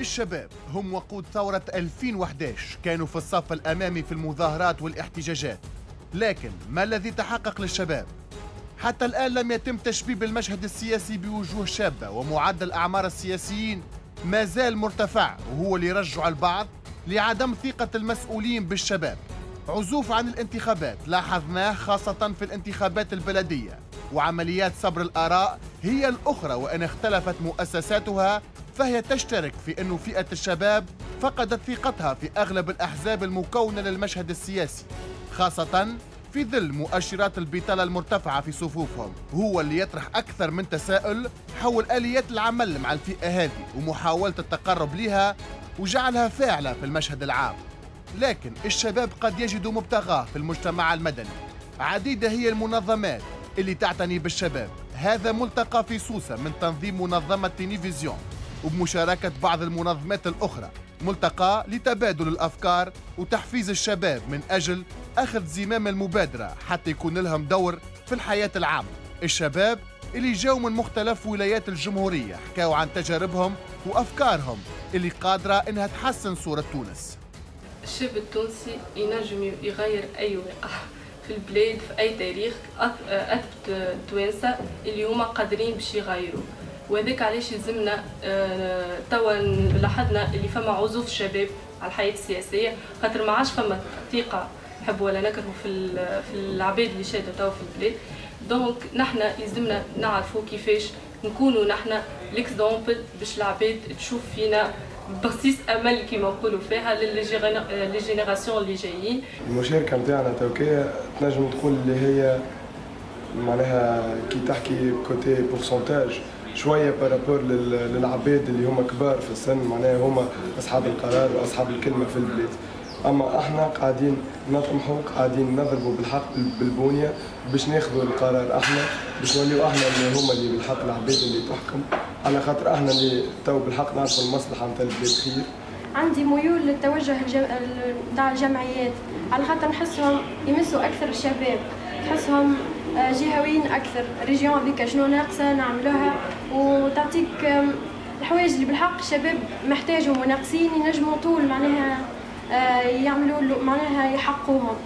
الشباب هم وقود ثورة 2011 كانوا في الصف الأمامي في المظاهرات والاحتجاجات لكن ما الذي تحقق للشباب؟ حتى الآن لم يتم تشبيب المشهد السياسي بوجوه شابة ومعدل أعمار السياسيين ما زال مرتفع وهو اللي البعض لعدم ثقة المسؤولين بالشباب عزوف عن الانتخابات لاحظناه خاصة في الانتخابات البلدية وعمليات صبر الآراء هي الأخرى وإن اختلفت مؤسساتها فهي تشترك في أن فئة الشباب فقدت ثقتها في أغلب الأحزاب المكونة للمشهد السياسي خاصة في ظل مؤشرات البطالة المرتفعة في صفوفهم هو اللي يطرح أكثر من تساؤل حول آليات العمل مع الفئة هذه ومحاولة التقرب لها وجعلها فاعلة في المشهد العام لكن الشباب قد يجدوا مبتغاه في المجتمع المدني عديدة هي المنظمات اللي تعتني بالشباب هذا ملتقى في سوسة من تنظيم منظمة تينيفيزيون وبمشاركة بعض المنظمات الأخرى ملتقى لتبادل الأفكار وتحفيز الشباب من أجل أخذ زمام المبادرة حتى يكون لهم دور في الحياة العامة الشباب اللي جاوا من مختلف ولايات الجمهورية حكاوا عن تجاربهم وأفكارهم اللي قادرة إنها تحسن صورة تونس الشاب التونسي ينجم يغير أي واقع في البلاد في اي تاريخ اثبت آه، توانسة اليوم قادرين باش يغيروا وهذاك علاش يلزمنا آه، توا لاحظنا اللي فما عزوف شباب على الحياه السياسيه خاطر ما عادش فما ثقه نحب ولا نكرهوا في في العباد اللي شاده توا في البلاد دونك نحن يلزمنا نعرفوا كيفاش نكونوا نحن ليكزومبل باش العباد تشوف فينا بخصيص امل كما نقولوا فيها للجينيراسيون اللي جايين المشاركه نتاعنا توكيه تنجم تقول اللي هي معناها كي تحكي كوتي بورسنتاج شويه بارابور للعباد اللي هما كبار في السن معناها هما اصحاب القرار واصحاب الكلمه في البلاد اما احنا قاعدين نطمحوا قاعدين نضربوا بالحق بالبنيه باش ناخذوا القرار احنا باش نوليو احنا اللي هما اللي بالحق العباد اللي تحكم على خاطر احنا اللي تو بالحق نعرفوا المصلحه نتاع البلاد خير عندي ميول للتوجه نتاع الجمعيات على خاطر نحسهم يمسوا اكثر الشباب تحسهم آه، جهويين اكثر ريجيون هذيك شنو ناقصه نعملوها وتعطيك الحوايج اللي بالحق الشباب محتاجهم وناقصين ينجموا طول معناها آه، يعملوا له معناها يحقوهم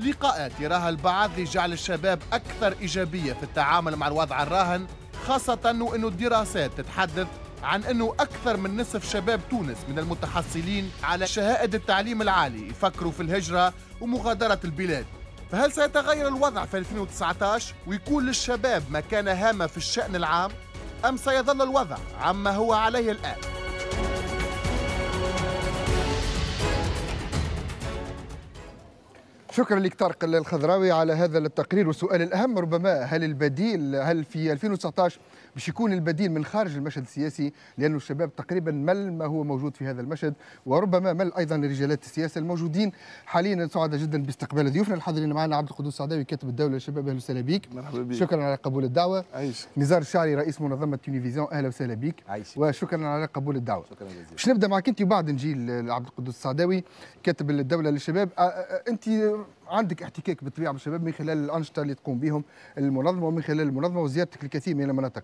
لقاءات يراها البعض لجعل الشباب أكثر إيجابية في التعامل مع الوضع الراهن خاصة وأنه الدراسات تتحدث عن أنه أكثر من نصف شباب تونس من المتحصلين على شهائد التعليم العالي يفكروا في الهجرة ومغادرة البلاد فهل سيتغير الوضع في 2019 ويكون للشباب مكانة هامة في الشأن العام؟ أم سيظل الوضع عما هو عليه الآن؟ شكرا لك طارق الخضراوي على هذا التقرير والسؤال الاهم ربما هل البديل هل في 2019 باش يكون البديل من خارج المشهد السياسي لأن الشباب تقريبا مل ما هو موجود في هذا المشهد وربما مل أيضا رجالات السياسة الموجودين حاليا سعداء جدا باستقبال ضيوفنا الحاضرين معنا عبد القدوس السعداوي كاتب الدولة للشباب أهلا وسهلا بك مرحبا بك شكرا على قبول الدعوة عايش. نزار الشعري رئيس منظمة تلفزيون أهلا وسهلا بك عيش وشكرا على قبول الدعوة شكرا جزيلا نبدا معك أنت وبعد نجي لعبد القدوس السعداوي كاتب الدولة للشباب أنت عندك احتكاك بالطبيعه بالشباب من خلال الانشطه اللي تقوم بهم المنظمه ومن خلال المنظمه وزيارتك الكثير من المناطق.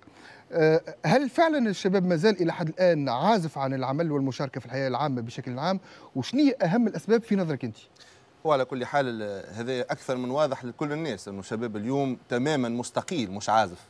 آه، هل فعلا الشباب مازال الى حد الان عازف عن العمل والمشاركه في الحياه العامه بشكل عام وشنو اهم الاسباب في نظرك انت؟ وعلى كل حال هذا اكثر من واضح لكل الناس انه الشباب اليوم تماما مستقيل مش عازف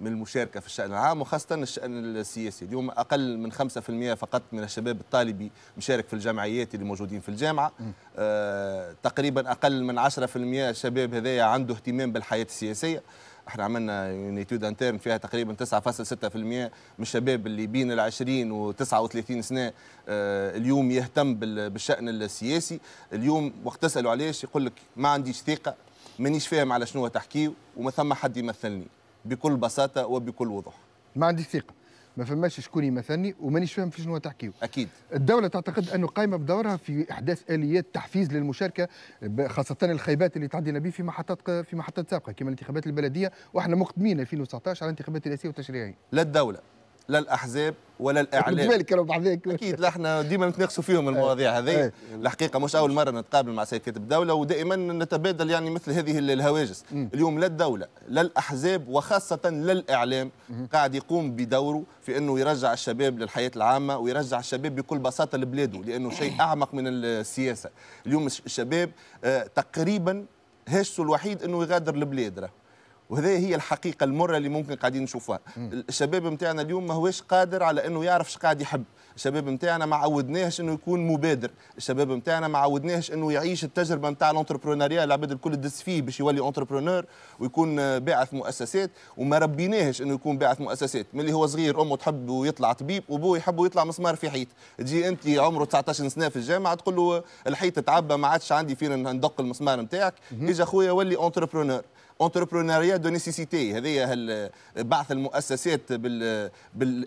من المشاركة في الشأن العام وخاصة الشأن السياسي اليوم أقل من 5% فقط من الشباب الطالبي مشارك في الجمعيات اللي موجودين في الجامعة آه تقريبا أقل من 10% الشباب هذايا عنده اهتمام بالحياة السياسية احنا عملنا يونيتود انترن فيها تقريبا 9.6% من الشباب اللي بين ال 20 و 39 سنه آه، اليوم يهتم بالشان السياسي اليوم وقت تسالوا علاش يقول لك ما عنديش ثقه مانيش فاهم على شنو تحكي وما ثم حد يمثلني بكل بساطه وبكل وضوح ما عندي ثقه ما فماش شكون يمثلني ومانيش فاهم في شنو تحكيو اكيد الدوله تعتقد انه قايمه بدورها في احداث اليات تحفيز للمشاركه خاصه الخيبات اللي تعدينا به في محطات في محطات سابقه كما الانتخابات البلديه واحنا مقدمين 2019 على الانتخابات الرئاسيه والتشريعيه لا الدوله لا الاحزاب ولا الاعلام بالك بعضيك اكيد احنا ديما نتناقشوا فيهم المواضيع إيه. هذه إيه. الحقيقه مش اول مره نتقابل مع سيد كاتب الدوله ودائما نتبادل يعني مثل هذه الهواجس اليوم لا الدوله لا الاحزاب وخاصه لا الاعلام قاعد يقوم بدوره في انه يرجع الشباب للحياه العامه ويرجع الشباب بكل بساطه لبلاده لانه شيء إيه. اعمق من السياسه اليوم الشباب آه، تقريبا هاجته الوحيد انه يغادر البلاد راه وهذه هي الحقيقه المره اللي ممكن قاعدين نشوفها الشباب نتاعنا اليوم ما هوش قادر على انه يعرف قاعد يحب الشباب نتاعنا ما عودناهش انه يكون مبادر الشباب نتاعنا ما عودناهش انه يعيش التجربه نتاع الانتربرونيريا العباد الكل تدس فيه باش يولي انتربرونور ويكون باعث مؤسسات وما ربيناهش انه يكون باعث مؤسسات ملي هو صغير امه تحب يطلع طبيب وبوه يحب يطلع مسمار في حيط تجي انت عمره 19 سنه في الجامعه تقول له الحيط تعبى ما عادش عندي فين ندق المسمار نتاعك اجا خويا ولي انتربرونور اونتربرونيريا دو نيسيسيتي هذه بعث المؤسسات بال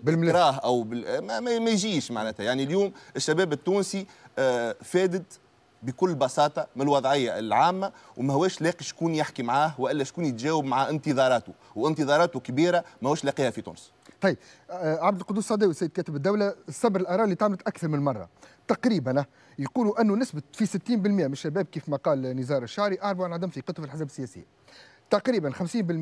بالكراه او بال... ما, ما يجيش معناتها يعني اليوم الشباب التونسي آه، فادت بكل بساطه من الوضعيه العامه وما هوش لاقي شكون يحكي معاه والا شكون يتجاوب مع انتظاراته وانتظاراته كبيره ما هوش لاقيها في تونس طيب آه، عبد القدوس الصداوي سيد كاتب الدوله صبر الاراء اللي تعملت اكثر من مره تقريبا يقولوا انه نسبه في 60% من الشباب كيف ما قال نزار الشعري اعربوا عن عدم ثقتهم في الحزب السياسي تقريبا 50%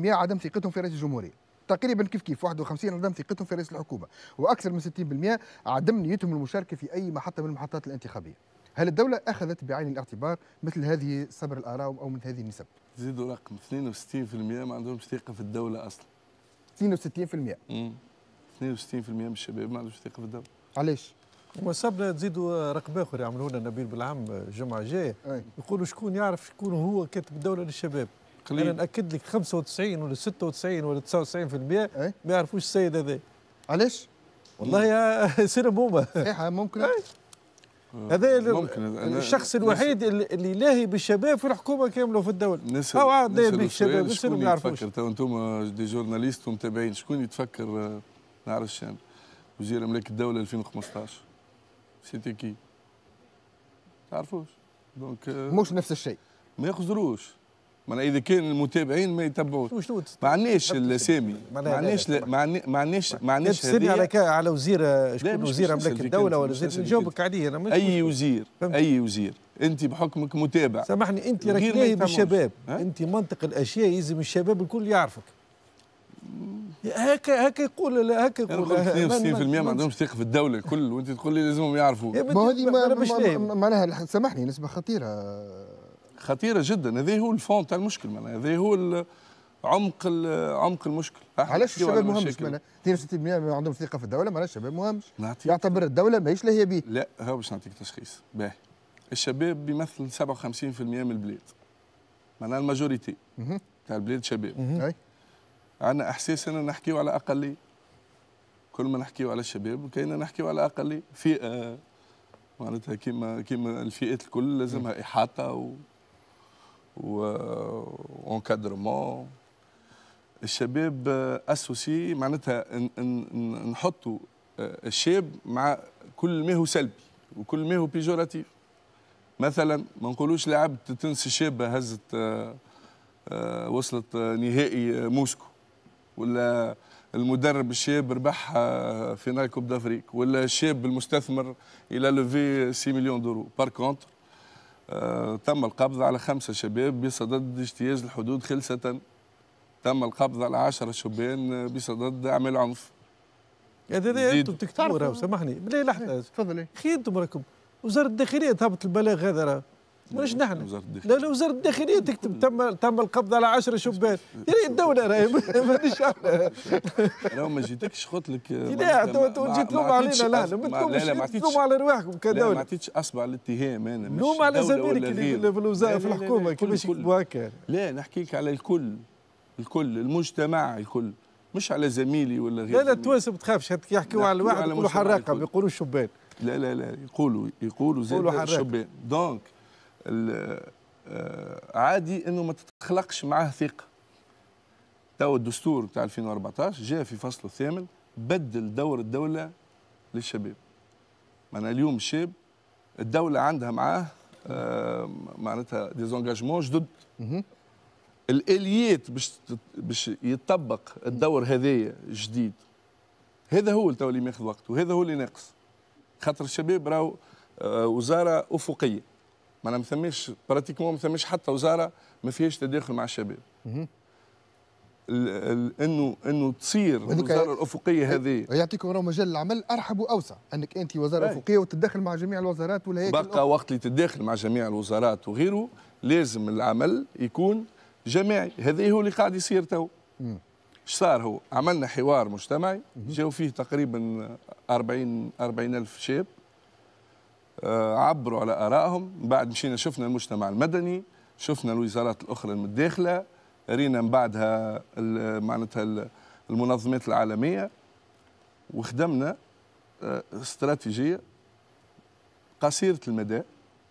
عدم ثقتهم في رئيس الجمهوريه تقريبا كيف كيف 51 عدم ثقتهم في رئيس الحكومه واكثر من 60% عدم نيتهم المشاركه في اي محطه من المحطات الانتخابيه هل الدوله اخذت بعين الاعتبار مثل هذه صبر الاراء او من هذه النسب زيدوا رقم 62% ما عندهمش ثقه في الدوله اصلا 62% امم 62% من الشباب ما عندهمش ثقه في الدوله علاش وصبنا تزيدوا رقم اخر يعملوا لنا نبيل بالعام الجمعه الجايه يقولوا شكون يعرف شكون هو كاتب الدوله للشباب قليل انا ناكد لك 95 ولا 96 ولا 99% ما إيه؟ يعرفوش السيد هذا علاش؟ والله يا سير بومه صحيح ممكن هذا الشخص الوحيد اللي لاهي بالشباب في الحكومه كامله وفي الدوله نسأل هو عاد بك الشباب شكون يتفكر تو انتم دي جورناليست ومتابعين شكون يتفكر آه، نهار انا وزير املاك الدوله 2015 سيتي كي تعرفوش دونك آه، مش نفس الشيء ما يخزروش ما اذا كان المتابعين ما يتبعوش وش ما عندناش السامي ما عندناش ما عندناش ما عندناش تسالني على على وزير شكون وزير املاك الدوله ولا وزير نجاوبك عليه انا اي وزير اي وزير انت بحكمك متابع سامحني انت راك نايب الشباب انت منطق الاشياء يلزم الشباب الكل يعرفك هكا هكا يقول هكا يقول 62% ما عندهمش ثقه في الدوله الكل وانت تقول لي لازمهم يعرفوا ما هذه معناها سامحني نسبه خطيره خطيره جدا هذا هو الفون تاع المشكل معناها هذا هو عمق عمق المشكل علاش الشباب مهمش معناها 62% ما عندهم ثقه في الدوله معناها الشباب مهمش يعتبر الدوله ماهيش لاهيه بيه لا هو باش نعطيك تشخيص باهي الشباب بيمثل 57% من البلاد معناها الماجوريتي تاع البلاد شباب عندنا احساس ان نحكيو على اقليه كل ما نحكيو على الشباب كاين نحكيو على اقليه فئه معناتها كيما كيما الفئات الكل لازمها احاطه و وانكادرمون الشباب اسوسي معناتها نحطوا الشاب مع كل ما هو سلبي وكل ما هو بيجوراتيف مثلا ما نقولوش لعبة تنسي الشابة هزت آه، آه، وصلت آه، نهائي موسكو ولا المدرب الشاب ربح فينال كوب دافريك ولا الشاب المستثمر الى لوفي 6 مليون دورو بار كونتر آه، تم القبض على خمسة شباب بصدد اجتياز الحدود خلسة تم القبض على عشرة شبان بصدد أعمال عنف هذا انتم تكتبوا سامحني بالله لحظه إيه، تفضلي خير انتم راكم وزاره الداخليه تهبط البلاغ هذا راه مش نحن لا لا وزاره الداخليه تكتب تم تم القبض على 10 شبان يعني الدوله راهي مانيش انا لو ما جيتكش قلت لك لا جيت لوم علينا لا لا ما تلوم على رواحكم كدوله ما عطيتش اصبع الاتهام انا لوم على زميلك اللي في الوزاره في الحكومه كيفاش يكتبوا هكا لا نحكيك على الكل الكل المجتمع الكل مش على زميلي ولا غير لا لا التوانسه ما تخافش يحكيوا على الواحد يقولوا حراقه ما يقولوش شبان لا لا لا يقولوا يقولوا زاد شبان دونك آه، عادي انه ما تتخلقش معاه ثقه تو الدستور تاع 2014 جاء في فصله الثامن بدل دور الدوله للشباب معناها اليوم الشاب الدوله عندها معاه آه، معناتها ديزونجاجمون جدد الاليات باش باش يطبق الدور هذايا جديد هذا هو اللي ماخذ وقت وهذا هو اللي ناقص خاطر الشباب راهو آه، وزاره افقيه ما انا ما ثماش براتيكمون ما ثماش حتى وزاره ما فيهاش تداخل مع الشباب انه انه تصير الوزاره الافقيه هذه يعطيكم راه مجال العمل ارحب واوسع انك انت وزاره افقيه وتتدخل مع جميع الوزارات والهيئات بقى وقت اللي تتداخل مع جميع الوزارات وغيره لازم العمل يكون جماعي هذا هو اللي قاعد يصير تو ايش صار هو عملنا حوار مجتمعي جاو فيه تقريبا 40 40 الف شاب آه، عبروا على ارائهم بعد مشينا شفنا المجتمع المدني شفنا الوزارات الاخرى المتداخله رينا من بعدها معناتها المنظمات العالميه وخدمنا آه، استراتيجيه قصيره المدى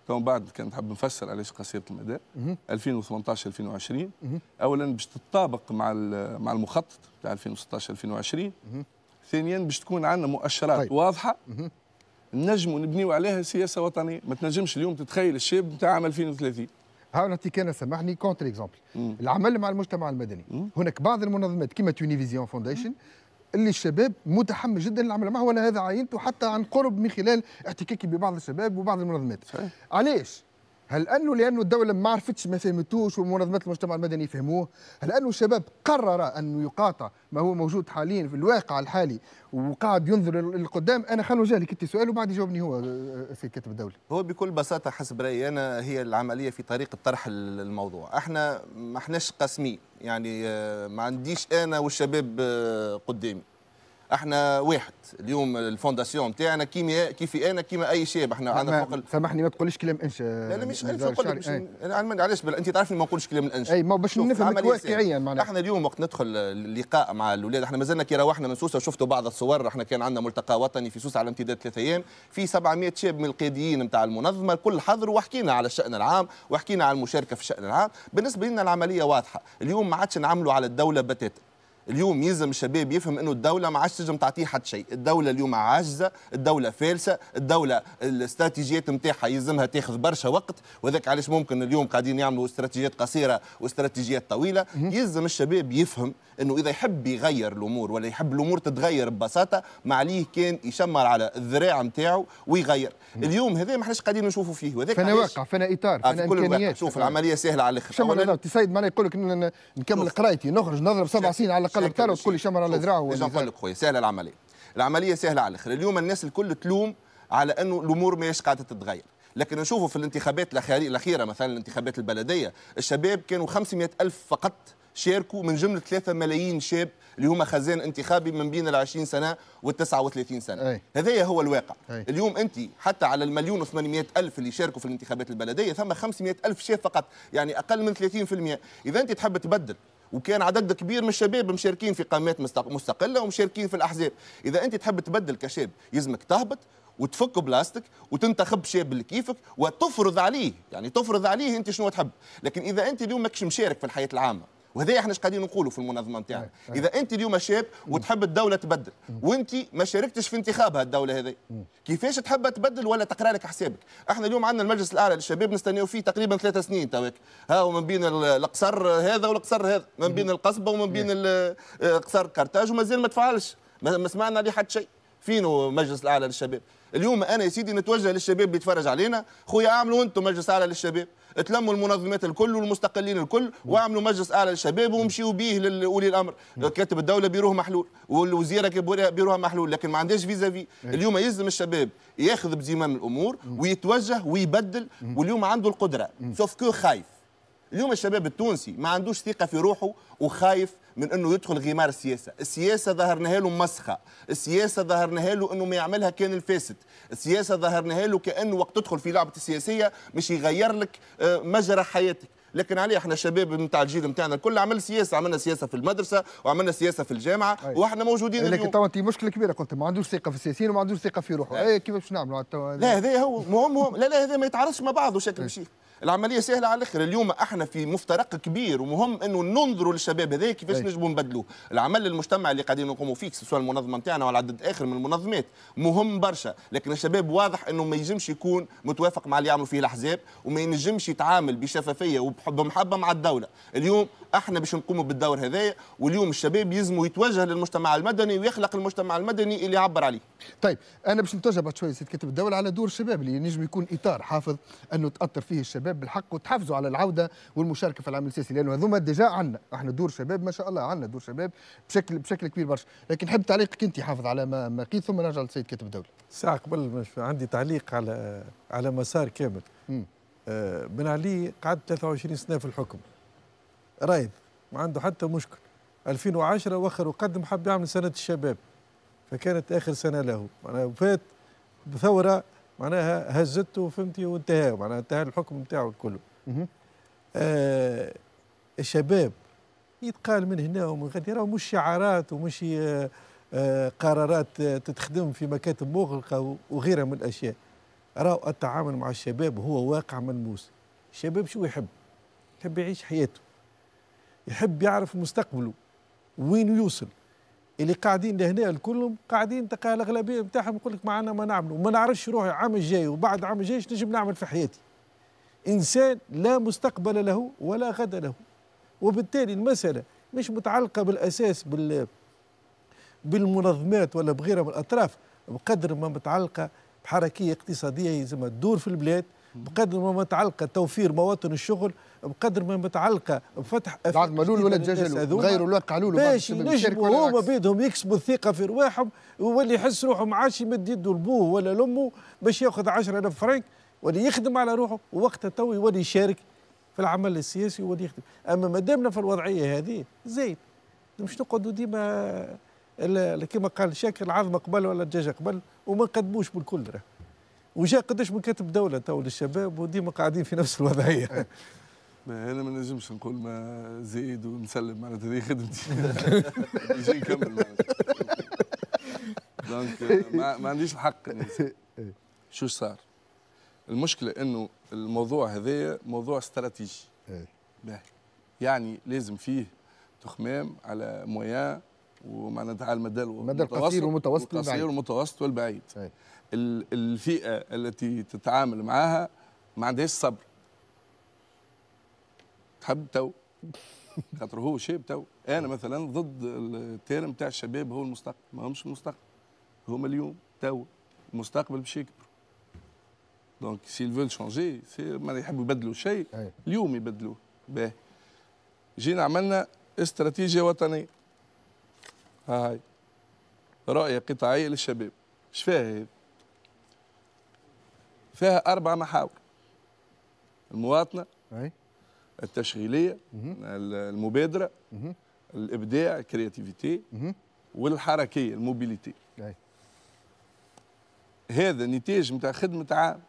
تو بعد كان نحب نفسر علاش قصيره المدى 2018 2020 اولا باش تتطابق مع مع المخطط تاع 2016 2020 ثانيا باش تكون عندنا مؤشرات طيب. واضحه نجموا نبنيو عليها سياسه وطنيه ما تنجمش اليوم تتخيل الشاب نتاع عام 2030 هاو نعطيك انا سامحني كونتر اكزومبل العمل مع المجتمع المدني مم. هناك بعض المنظمات توني تونيفيزيون فونديشن اللي الشباب متحمس جدا للعمل معه ولا هذا عينته حتى عن قرب من خلال احتكاكي ببعض الشباب وبعض المنظمات علاش هل انه لانه الدوله ما عرفتش ما فهمتوش ومنظمات المجتمع المدني فهموه هل انه الشباب قرر انه يقاطع ما هو موجود حاليا في الواقع الحالي وقاعد ينظر للقدام انا خلو جالك انت سؤال وبعد يجاوبني هو في كاتب الدوله هو بكل بساطه حسب رايي انا هي العمليه في طريقه طرح الموضوع احنا ما احناش قاسمين يعني آه، ما عنديش انا والشباب آه، قدامي احنا واحد اليوم الفونداسيون نتاعنا كيمياء كيفي انا كيما اي شاب احنا عندنا فوق سامحني ما تقوليش كلام انشا لا مش انا نقول انا علاش انت تعرفني ما نقولش كلام الانشا اي ما باش نفهمك واقعيا معناها احنا اليوم وقت ندخل اللقاء مع الاولاد احنا مازلنا كي روحنا من سوسه وشفتوا بعض الصور احنا كان عندنا ملتقى وطني في سوسه على امتداد ثلاث ايام في 700 شاب من القياديين نتاع المنظمه الكل حضروا وحكينا على الشان العام وحكينا على المشاركه في الشان العام بالنسبه لنا العمليه واضحه اليوم ما عادش نعملوا على الدوله بتاتا اليوم يلزم الشباب يفهم انه الدوله ما عادش تنجم تعطيه حد شيء، الدوله اليوم عاجزه، الدوله فالسه، الدوله الاستراتيجيات نتاعها يلزمها تاخذ برشا وقت، وذاك علاش ممكن اليوم قاعدين يعملوا استراتيجيات قصيره واستراتيجيات طويله، يلزم الشباب يفهم انه اذا يحب يغير الامور ولا يحب الامور تتغير ببساطه، ما عليه كان يشمر على الذراع نتاعو ويغير، اليوم هذا ما احناش قاعدين نشوفوا فيه وذاك فانا واقع فانا اطار آه، فانا امكانيات شوف العمليه سهله على الاخر السيد معناها يقول لك نكمل قرايتي نخرج نضرب سبع سنين على الاقل بتلقط كل شمر على ذراعه ولا نقول لك خويا سهله العمليه العمليه سهله على الاخر اليوم الناس الكل تلوم على انه الامور ماهيش قاعده تتغير لكن نشوفوا في الانتخابات الاخيره مثلا الانتخابات البلديه الشباب كانوا 500 الف فقط شاركوا من جمله 3 ملايين شاب اللي هما خزان انتخابي من بين ال 20 سنه وال 39 سنه هذا هو الواقع أي. اليوم انت حتى على المليون و800 الف اللي شاركوا في الانتخابات البلديه ثم 500 الف شاب فقط يعني اقل من 30% اذا انت تحب تبدل وكان عدد كبير من الشباب مشاركين في قامات مستقله ومشاركين في الاحزاب اذا انت تحب تبدل كشاب يلزمك تهبط وتفك بلاستيك وتنتخب شاب اللي كيفك وتفرض عليه يعني تفرض عليه انت شنو تحب لكن اذا انت اليوم ماكش مشارك في الحياه العامه وهذا احنا قاعدين نقولوا في المنظمه نتاعنا اذا انت اليوم شاب وتحب الدوله تبدل وانت ما شاركتش في انتخابها الدوله هذه كيفاش تحب تبدل ولا تقرا لك حسابك احنا اليوم عندنا المجلس الاعلى للشباب نستناو فيه تقريبا ثلاثة سنين توك ها ومن بين القصر هذا والقصر هذا من بين القصبه ومن بين آه، قصر كارتاج ومازال ما تفعلش ما سمعنا عليه حتى شيء فينو المجلس الاعلى للشباب اليوم انا يا سيدي نتوجه للشباب اللي يتفرج علينا خويا اعملوا انتم مجلس اعلى للشباب تلموا المنظمات الكل والمستقلين الكل واعملوا مجلس اعلى للشباب ومشيوا به لاولي الامر كاتب الدوله بيروه محلول والوزيره بيروها محلول لكن ما عندهاش فيزا في اليوم يلزم الشباب ياخذ بزمام الامور ويتوجه ويبدل واليوم عنده القدره سوف كو خايف اليوم الشباب التونسي ما عندوش ثقه في روحه وخايف من انه يدخل غمار السياسه، السياسه ظهرناها له مسخه، السياسه ظهرناها له انه ما يعملها كان الفاسد، السياسه ظهرناها له كانه وقت تدخل في لعبه السياسيه مش يغير لك آه، مجرى حياتك، لكن عليه احنا الشباب نتاع الجيل نتاعنا الكل عمل سياسه عملنا سياسه في المدرسه وعملنا سياسه في الجامعه أيه. واحنا موجودين لكن تو انت مشكله كبيره قلت ما عندوش ثقه في السياسيين وما عندوش ثقه في روحه أيه. أيه كيف باش نعملوا لا هذا هو مهم, مهم لا لا هذا ما يتعارضش مع بعضه شكل أيه. شيء العمليه سهله على الاخر اليوم احنا في مفترق كبير ومهم انه ننظروا للشباب هذا كيفاش نجموا نبدلوه العمل المجتمع اللي قاعدين نقوموا فيه سواء المنظمه نتاعنا ولا عدد اخر من المنظمات مهم برشا لكن الشباب واضح انه ما ينجمش يكون متوافق مع اللي يعملوا فيه الاحزاب وما ينجمش يتعامل بشفافيه وبحب محبه مع الدوله اليوم احنا باش نقوموا بالدور هذايا واليوم الشباب يلزموا يتوجه للمجتمع المدني ويخلق المجتمع المدني اللي يعبر عليه طيب انا باش نتوجه بعد شويه سيد كاتب الدوله على دور الشباب اللي ينجم يكون اطار حافظ انه تاثر فيه الشباب الشباب بالحق وتحافظوا على العوده والمشاركه في العمل السياسي لانه هذوما ديجا عندنا احنا دور شباب ما شاء الله عندنا دور شباب بشكل بشكل كبير برشا لكن نحب تعليقك انت حافظ على ما, ما قيل ثم نرجع للسيد كاتب الدوله ساعه قبل عندي تعليق على على مسار كامل آه بن علي قعد 23 سنه في الحكم رايد ما عنده حتى مشكل 2010 وخر وقدم حب يعمل سنه الشباب فكانت اخر سنه له فات بثوره معناها هزته فهمتي وانتهى معناها انتهى الحكم نتاعو كله آه الشباب يتقال من هنا ومن غادي راهو مش شعارات ومش آه،, آه قرارات تتخدم في مكاتب مغلقه وغيرها من الاشياء راهو التعامل مع الشباب هو واقع ملموس الشباب شو يحب يحب يعيش حياته يحب يعرف مستقبله وين يوصل اللي قاعدين لهنا الكلهم قاعدين تلقى الاغلبيه بتاعهم يقول لك معنا ما نعملوا ما نعرفش روحي عام الجاي وبعد عام الجاي نجم نعمل في حياتي انسان لا مستقبل له ولا غد له وبالتالي المساله مش متعلقه بالاساس بال بالمنظمات ولا بغيرها من الاطراف بقدر ما متعلقه بحركيه اقتصاديه يلزمها تدور في البلاد بقدر ما متعلقه توفير مواطن الشغل بقدر ما متعلقه بفتح بعد لول ولا دجاجل غيروا الواقع لولو باش ينجموا هما بيدهم يكسبوا الثقه في رواحهم ويولي يحس روحه ما عادش يمد يده لبوه ولا لامه باش ياخذ 10000 فرنك واللي يخدم على روحه ووقتها تو يولي يشارك في العمل السياسي ويولي يخدم اما ما دامنا في الوضعيه هذه زيد مش نقعدوا ديما كما قال شاكر العظمه قبل ولا الدجاجه قبل وما نقدموش بالكل راه وجا قداش من كاتب دوله تو للشباب وديما قاعدين في نفس الوضعيه ما هنا ما نجمش نقول ما زيد ونسلم معناتها هذه خدمتي نجي نكمل معناتها دونك ما, ما عنديش الحق شو صار؟ المشكله انه الموضوع هذايا موضوع استراتيجي إيه. باهي يعني لازم فيه تخمام على مويان ومعناتها على المدى المدى القصير والمتوسط القصير والمتوسط والبعيد إيه. الفئه التي تتعامل معها ما عندهاش صبر تحب تو خاطر هو شاب تو انا مثلا ضد التيرم تاع الشباب هو المستقبل ما همش المستقبل هما اليوم تو المستقبل باش يكبروا دونك سيل فول شونجي ما يحبوا يبدلوا شيء اليوم يبدلوه باهي جينا عملنا استراتيجيه وطنيه هاي رؤيه قطاعيه للشباب اش فيها هذه؟ فيها اربع محاور المواطنه أي. التشغيليه المبادره الابداع الكرياتيفيتي والحركيه الموبيليتي هذا نتاج نتاع خدمه عام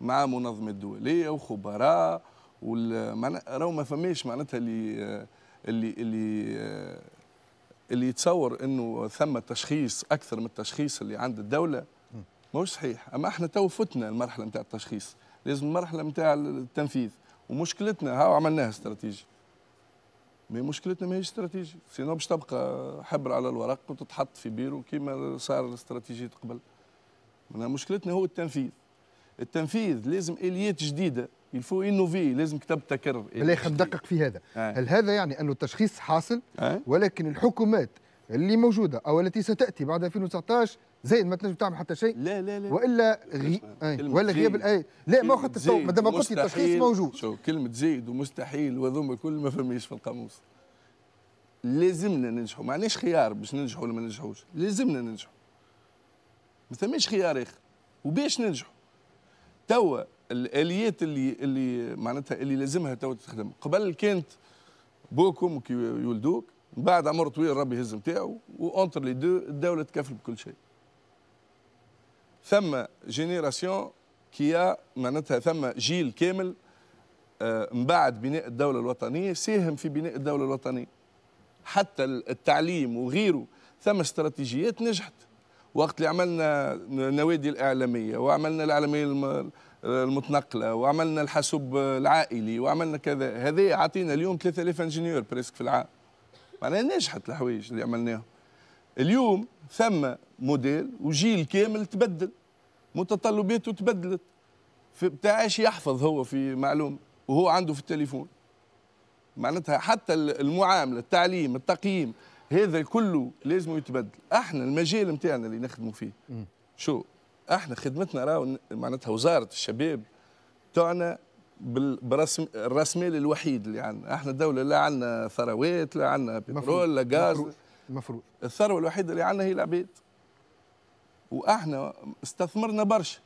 مع منظمه دوليه وخبراء راهو ما فماش معناتها اللي اللي اللي اللي يتصور انه ثم تشخيص اكثر من التشخيص اللي عند الدوله مش صحيح اما احنا تو فتنا المرحله نتاع التشخيص لازم المرحله نتاع التنفيذ ومشكلتنا هاو عملناها استراتيجي مي مشكلتنا ماهيش استراتيجي سينو باش تبقى حبر على الورق وتتحط في بيرو كيما صار استراتيجية قبل مشكلتنا هو التنفيذ التنفيذ لازم اليات جديده يلفو انوفي لازم كتاب تكرر لا ندقق في هذا آه. هل هذا يعني انه التشخيص حاصل آه. ولكن الحكومات اللي موجوده او التي ستاتي بعد 2019 زين ما تنجم تعمل حتى شيء لا لا لا والا غي... أي. غياب الايه لا ما اخذت التو ما دام قلت التشخيص موجود شو كلمه زيد ومستحيل وذوما كل ما فماش في القاموس لازمنا ننجحوا ما عندناش خيار باش ننجحوا ولا ما ننجحوش لازمنا ننجحوا ما ثماش خيار اخر وباش ننجحوا توا الاليات اللي اللي معناتها اللي لازمها توا تخدم قبل كانت بوكم كي يولدوك من بعد عمر طويل ربي يهز نتاعو وانتر لي دو الدوله تكفل بكل شيء ثم جينيراسيون كيا معناتها ثم جيل كامل آه، من بعد بناء الدولة الوطنية ساهم في بناء الدولة الوطنية حتى التعليم وغيره ثم استراتيجيات نجحت وقت اللي عملنا النوادي الإعلامية وعملنا الإعلامية المتنقلة وعملنا الحاسوب العائلي وعملنا كذا هذا عطينا اليوم 3000 انجينير بريسك في العام معناها نجحت الحوايج اللي عملناهم اليوم ثم موديل وجيل كامل تبدل متطلباته تبدلت بتاعش يحفظ هو في معلومه وهو عنده في التليفون معناتها حتى المعامله التعليم التقييم هذا كله لازم يتبدل احنا المجال نتاعنا اللي نخدموا فيه شو احنا خدمتنا راهو معناتها وزاره الشباب تاعنا بالرسم الرسمي الوحيد اللي عندنا احنا دوله لا عندنا ثروات لا عندنا بترول لا غاز المفروض الثروه الوحيده اللي عندنا هي العباد واحنا استثمرنا برشا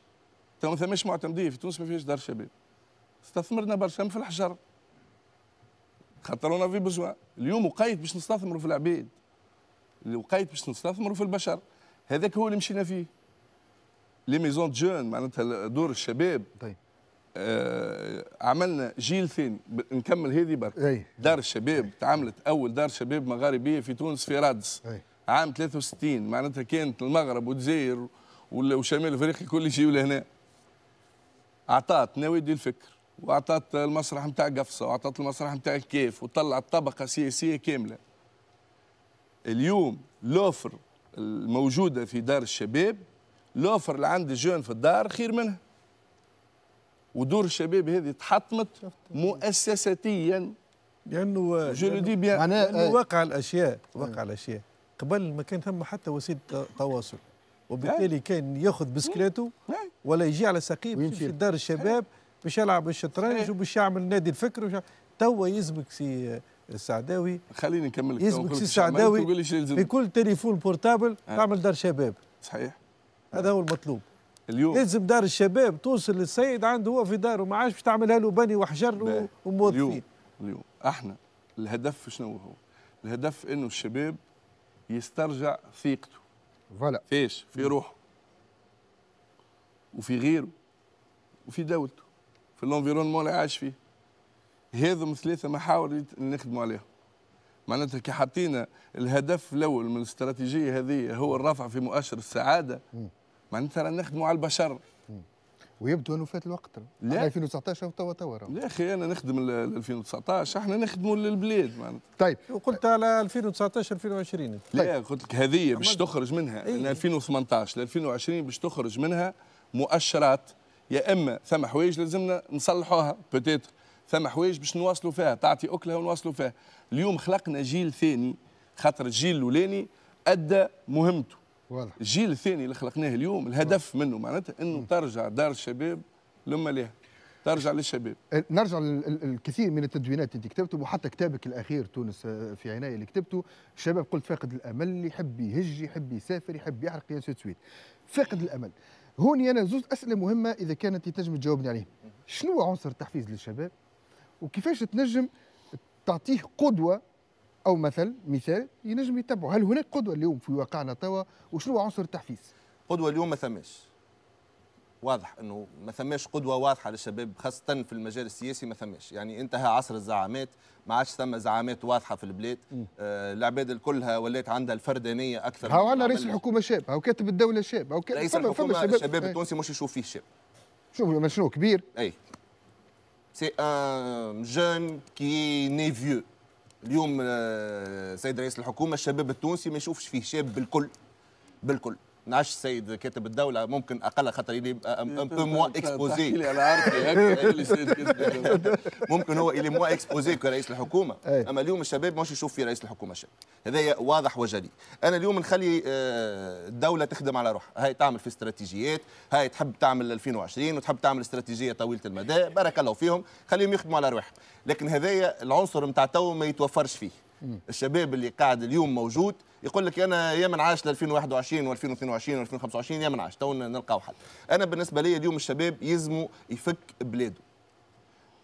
تو ما ثماش معتمديه في تونس ما فيهاش دار شباب استثمرنا برشا في الحجر خاطر في بزوا اليوم وقيت باش نستثمروا في العباد وقيت باش نستثمروا في البشر هذاك هو اللي مشينا فيه لي ميزون جون معناتها دور الشباب طيب آه عملنا جيل ثاني نكمل هذه برك دار الشباب تعملت اول دار شباب مغاربيه في تونس في رادس أي. عام 63 معناتها كانت المغرب والجزائر وشمال افريقيا كل يجيو لهنا اعطات نوادي الفكر واعطات المسرح نتاع قفصه واعطات المسرح نتاع الكيف وطلعت طبقه سياسيه كامله اليوم لوفر الموجوده في دار الشباب لوفر اللي عند الجون في الدار خير منها ودور الشباب هذه تحطمت مؤسساتيا لانه جو دي بيان معناها آه، واقع الاشياء واقع الاشياء قبل ما كان ثم حتى وسيله تواصل وبالتالي نعم. كان ياخذ نعم. بسكليته نعم. ولا يجي على سقيم في دار الشباب باش يلعب الشطرنج وباش يعمل نادي الفكر توا يزمك سي آه، السعداوي خليني نكمل يزمك سي السعداوي بكل تليفون بورتابل تعمل دار شباب صحيح هذا هو المطلوب اليوم لازم دار الشباب توصل للسيد عنده هو في داره ما عادش تعملها له بني وحجر وموظفين اليوم اليوم احنا الهدف شنو هو؟ الهدف انه الشباب يسترجع ثقته فوالا فيش في روحه وفي غيره وفي دولته في الانفيرونمون اللي عايش فيه هذا ثلاثه محاور اللي نخدموا عليهم معناتها كي حطينا الهدف الاول من الاستراتيجيه هذه هو الرفع في مؤشر السعاده م. معناتها نخدموا على البشر ويبدو انه فات الوقت لا 2019 توا توا لا اخي انا نخدم 2019 احنا نخدموا للبلاد معناتها طيب وقلت على 2019 2020 لا طيب. قلت لك هذه باش تخرج منها من إيه. 2018 ل 2020 باش تخرج منها مؤشرات يا اما ثم حوايج لازمنا نصلحوها بوتيتر ثم حوايج باش نواصلوا فيها تعطي اكلها ونواصلوا فيها اليوم خلقنا جيل ثاني خاطر الجيل الاولاني ادى مهمته الجيل الثاني اللي خلقناه اليوم الهدف منه معناتها انه ترجع دار الشباب للملاهي ترجع للشباب أه، نرجع للكثير من التدوينات اللي كتبته وحتى كتابك الاخير تونس أه، في عنايه اللي كتبته الشباب قلت فاقد الامل يحب يهج يحب يسافر يحب يحرق يا سويت فاقد الامل هوني انا زوج اسئله مهمه اذا كانت تنجم تجاوبني عليهم شنو عنصر التحفيز للشباب وكيفاش تنجم تعطيه قدوه او مثل مثال ينجم يتبعوا هل هناك قدوه اليوم في واقعنا توا وشنو عنصر التحفيز قدوه اليوم ما ثماش واضح انه ما ثماش قدوه واضحه للشباب خاصه في المجال السياسي ما ثماش يعني انتهى عصر الزعامات ما عادش ثم زعامات واضحه في البلاد آه العباد كلها ولات عندها الفردانيه اكثر هاو على رئيس الحكومه شاب هاو كاتب الدوله شاب هاو كاتب رئيس الحكومه الشباب إيه. التونسي مش يشوف فيه شاب شوف شنو كبير اي سي ان جون كي ني فيو اليوم السيد آه، رئيس الحكومه الشباب التونسي ما يشوفش فيه شاب بالكل بالكل نعش السيد كاتب الدوله ممكن اقل خاطر آه، اللي ان اكسبوزي ممكن هو اللي مو اكسبوزي كرئيس الحكومه اما اليوم الشباب مش يشوف في رئيس الحكومه شيء هذا واضح وجلي انا اليوم نخلي آه، الدوله تخدم على روحها هاي تعمل في استراتيجيات هاي تحب تعمل 2020 وتحب تعمل استراتيجيه طويله المدى بارك الله فيهم خليهم يخدموا على روحهم لكن هذايا العنصر نتاع تو ما يتوفرش فيه الشباب اللي قاعد اليوم موجود يقول لك انا يا من عاش ل 2021 و2022 و2025 يا من عاش تونا نلقاو حل انا بالنسبه لي اليوم الشباب يلزموا يفك بلاده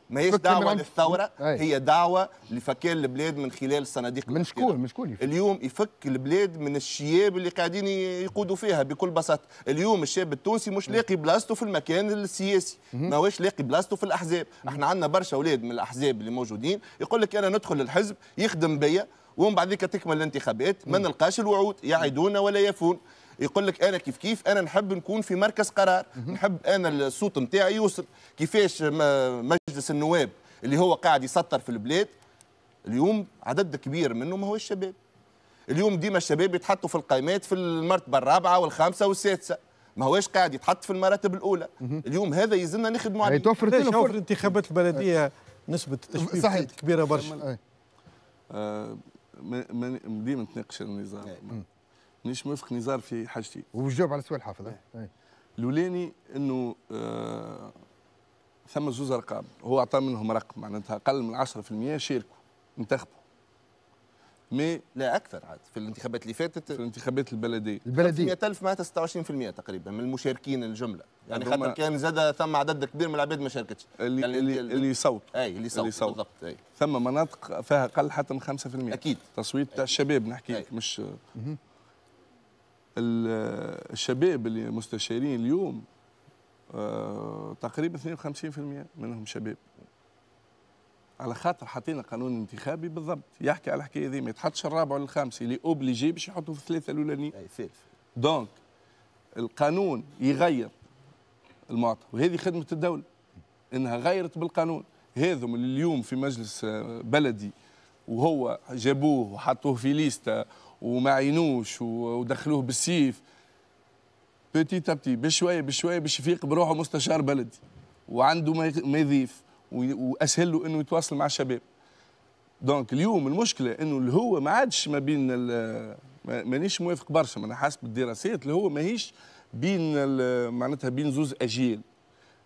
ما هيش دعوه للثوره أي. هي دعوه لفكير البلاد من خلال صناديق من شكون من شكون اليوم يفك البلاد من الشياب اللي قاعدين يقودوا فيها بكل بساطه اليوم الشاب التونسي مش لاقي بلاصته في المكان السياسي ما هوش لاقي بلاصته في الاحزاب احنا عندنا برشا اولاد من الاحزاب اللي موجودين يقول لك انا ندخل الحزب يخدم بيا ومن بعد ذيك تكمل الانتخابات ما نلقاش الوعود يعيدونا ولا يفون يقول لك انا كيف كيف انا نحب نكون في مركز قرار نحب انا الصوت نتاعي يوصل كيفاش ما مجلس النواب اللي هو قاعد يسطر في البلاد اليوم عدد كبير منه ما هو الشباب اليوم ديما الشباب يتحطوا في القائمات في المرتبه الرابعه والخامسه والسادسه ما هواش قاعد يتحط في المراتب الاولى اليوم هذا يلزمنا نخدموا يعني عليه توفرت له الانتخابات البلديه إيه. نسبه التشبيب كبيره برشا إيه. آه ديما نتناقش النظام إيه. مانيش موافق نزار في حاجتي وجاوب على سؤال حافظ الاولاني انه آه ثم زوز ارقام هو اعطى منهم رقم معناتها اقل من 10% شاركوا انتخبوا مي لا اكثر عاد في الانتخابات اللي فاتت في الانتخابات البلديه البلديه 100000 معناتها 26% تقريبا من المشاركين الجمله يعني خاطر كان زاد ثم عدد كبير من العباد ما شاركتش اللي يعني اللي, اللي صوت اي اللي صوت, اللي صوت. بالضبط اي ثم مناطق فيها اقل حتى من 5% اكيد تصويت تاع الشباب نحكي لك مش الشباب اللي مستشارين اليوم آه، تقريبا 52% منهم شباب على خاطر حطينا قانون انتخابي بالضبط يحكي على الحكايه هذه ما يتحطش الرابع ولا الخامس اللي اوبليجي باش يحطوا في الثلاثه الاولانيين اي ثالث دونك القانون يغير المعطى وهذه خدمه الدوله انها غيرت بالقانون هذم اللي اليوم في مجلس آه، بلدي وهو جابوه وحطوه في ليستا وما عينوش ودخلوه بالسيف بتي تبتي بشويه بشويه باش يفيق بروحه مستشار بلدي وعنده ما يضيف واسهل له انه يتواصل مع الشباب دونك اليوم المشكله انه اللي هو ما عادش ما بين مانيش موافق برشا انا حسب الدراسات اللي هو ماهيش بين معناتها بين زوز اجيال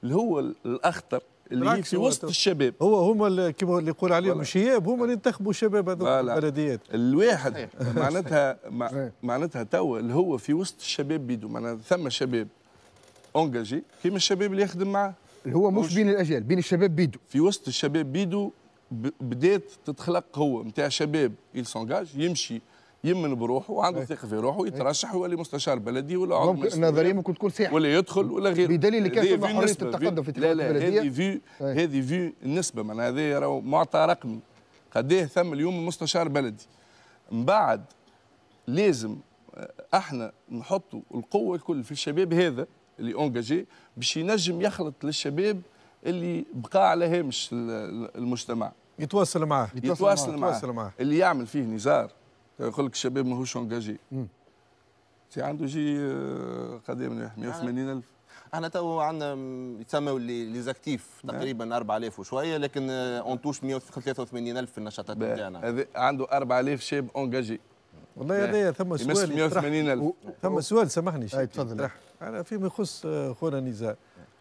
اللي هو الاخطر اللي في وسط الشباب هو هما كما اللي يقول عليهم شياب هما اللي ينتخبوا الشباب هذوك البلديات الواحد معناتها مع معناتها توا اللي هو في وسط الشباب بيدو معناتها ثم شباب اونجاجي كيما الشباب اللي يخدم معاه اللي هو مش بين الاجيال بين الشباب بيدو في وسط الشباب بيدو بدات تتخلق هو نتاع شباب يل سونجاج يمشي يمن بروحه وعنده إيه. ثقه في روحه إيه. يترشح ويولي مستشار بلدي ولا عضو ممكن النظريه ممكن تكون صحيحه ولا يدخل ولا غيره بدليل كان حريه التقدم في تلك البلديه هذه في إيه. هذه في النسبه معناها هذا راهو معطى رقمي قديه ثم اليوم مستشار بلدي من بعد لازم آه، احنا نحطوا القوه الكل في الشباب هذا اللي اونجاجي باش ينجم يخلط للشباب اللي بقى على هامش المجتمع يتواصل معاه يتواصل, يتواصل معاه اللي يعمل فيه نزار يقول لك الشباب ماهوش انجاجي عنده شي آه، قديم من الف احنا تو عندنا يسموا لي زاكتيف نعم. تقريبا 4000 وشويه لكن اون آه، توش الف في النشاطات نتاعنا عنده 4000 شاب اونجاجي والله هذايا ثم سؤال الف ثم سؤال سامحني شيخ تفضل انا فيما يخص آه، خونا نزار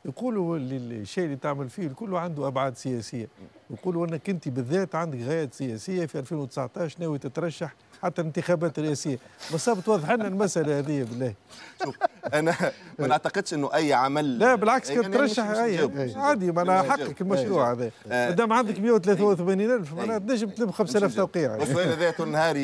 يقولوا اللي الشيء اللي تعمل فيه الكل عنده ابعاد سياسيه نقولوا انك انت بالذات عندك غايات سياسيه في 2019 ناوي تترشح حتى الانتخابات الرئاسيه بصاب توضح لنا المساله هذه بالله شوف انا ما نعتقدش انه اي عمل لا بالعكس كان يعني ترشح اي عادي معناها حقك المشروع هذا مادام عندك 183000 معناها تنجم تلم 5000 توقيع السؤال هذا طول النهار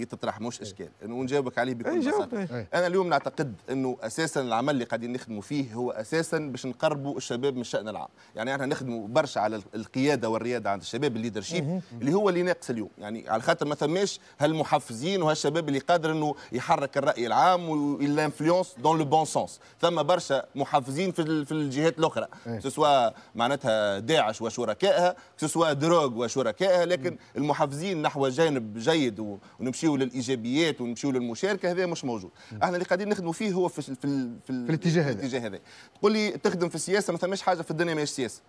يتطرح مش اشكال ونجاوبك عليه بكل بساطه انا اليوم نعتقد انه اساسا العمل اللي قاعدين نخدموا فيه هو اساسا باش نقربوا الشباب من الشان العام يعني احنا نخدموا برشا على القياده والرئاسه القياده عند الشباب الليدرشيب اللي هو اللي ناقص اليوم يعني على خاطر ما ثماش هالمحفزين وهالشباب اللي قادر انه يحرك الراي العام والانفلونس دون لو بون سونس ثم برشا محفزين في في الجهات الاخرى سواء إيه. معناتها داعش وشركائها سواء دروغ وشركائها لكن المحفزين نحو جانب جيد ونمشيو للايجابيات ونمشيو للمشاركه هذا مش موجود احنا اللي قاعدين نخدموا فيه هو في في, في, في الاتجاه هذا تقول لي تخدم في السياسه ما ثماش حاجه في الدنيا ماهيش سياسه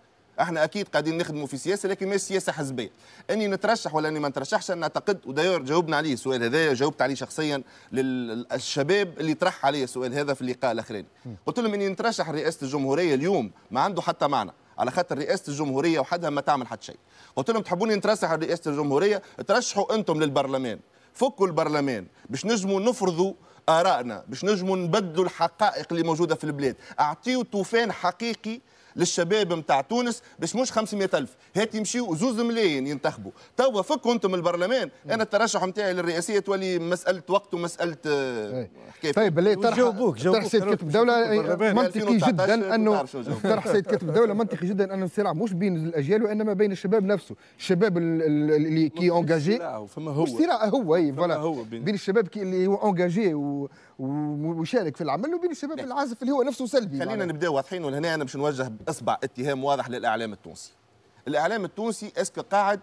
احنا اكيد قاعدين نخدموا في سياسه لكن مش سياسه حزبيه اني نترشح ولا اني ما نترشحش انا اعتقد ودايور جاوبنا عليه السؤال هذا جاوبت عليه شخصيا للشباب اللي طرح عليه السؤال هذا في اللقاء الاخراني قلت لهم اني نترشح رئاسه الجمهوريه اليوم ما عنده حتى معنى على خاطر رئاسه الجمهوريه وحدها ما تعمل حتى شيء قلت لهم تحبوني نترشح رئاسه الجمهوريه ترشحوا انتم للبرلمان فكوا البرلمان باش نجموا نفرضوا ارائنا باش نجموا نبدلوا الحقائق اللي موجوده في البلاد اعطيوا طوفان حقيقي للشباب نتاع تونس باش مش 500000 هات يمشيو زوز ملايين ينتخبوا توا فكوا انتم البرلمان انا الترشح نتاعي للرئاسيه تولي مساله وقت ومساله آه، حكايه طيب بالله طرح جاوبوك جاوبوك طرح سيد كتب دوله منطقي جدا انه طرح سيد كتب دوله منطقي جدا انه الصراع مش بين الاجيال وانما بين الشباب نفسه الشباب اللي كي اونجاجي فما هو الصراع هو اي فوالا بين الشباب اللي هو اونجاجي ومشارك في العمل وبين الشباب نعم. العازف اللي هو نفسه سلبي خلينا نبدا واضحين ولهنا انا باش نوجه باصبع اتهام واضح للاعلام التونسي الاعلام التونسي اسكو قاعد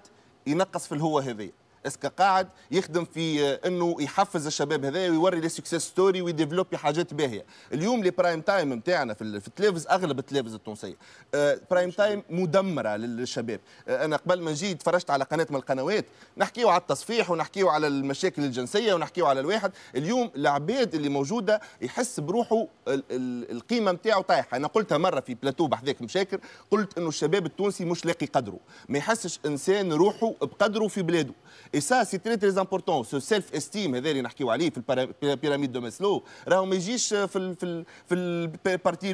ينقص في الهوى هذه اسكا قاعد يخدم في آه، انه يحفز الشباب هذا ويوري لي سكسيس ستوري ويديفلوبي حاجات باهيه اليوم لي برايم تايم نتاعنا في التلفز e اغلب التلفز e التونسيه برايم آه، تايم مدمره للشباب آه، انا قبل ما نجي تفرجت على قناه من القنوات نحكيو على التصفيح ونحكيو على المشاكل الجنسيه ونحكيو على الواحد اليوم العباد اللي موجوده يحس بروحه القيمه نتاعو طايحه انا قلتها مره في بلاتو بحذاك مشاكر قلت انه الشباب التونسي مش لاقي قدره ما يحسش انسان روحه بقدره في بلاده اي سا سي تري تري امبورتون سو سيلف استيم هذا اللي نحكيو عليه في البيراميد دو ماسلو راهو ما يجيش في ال في ال في البارتي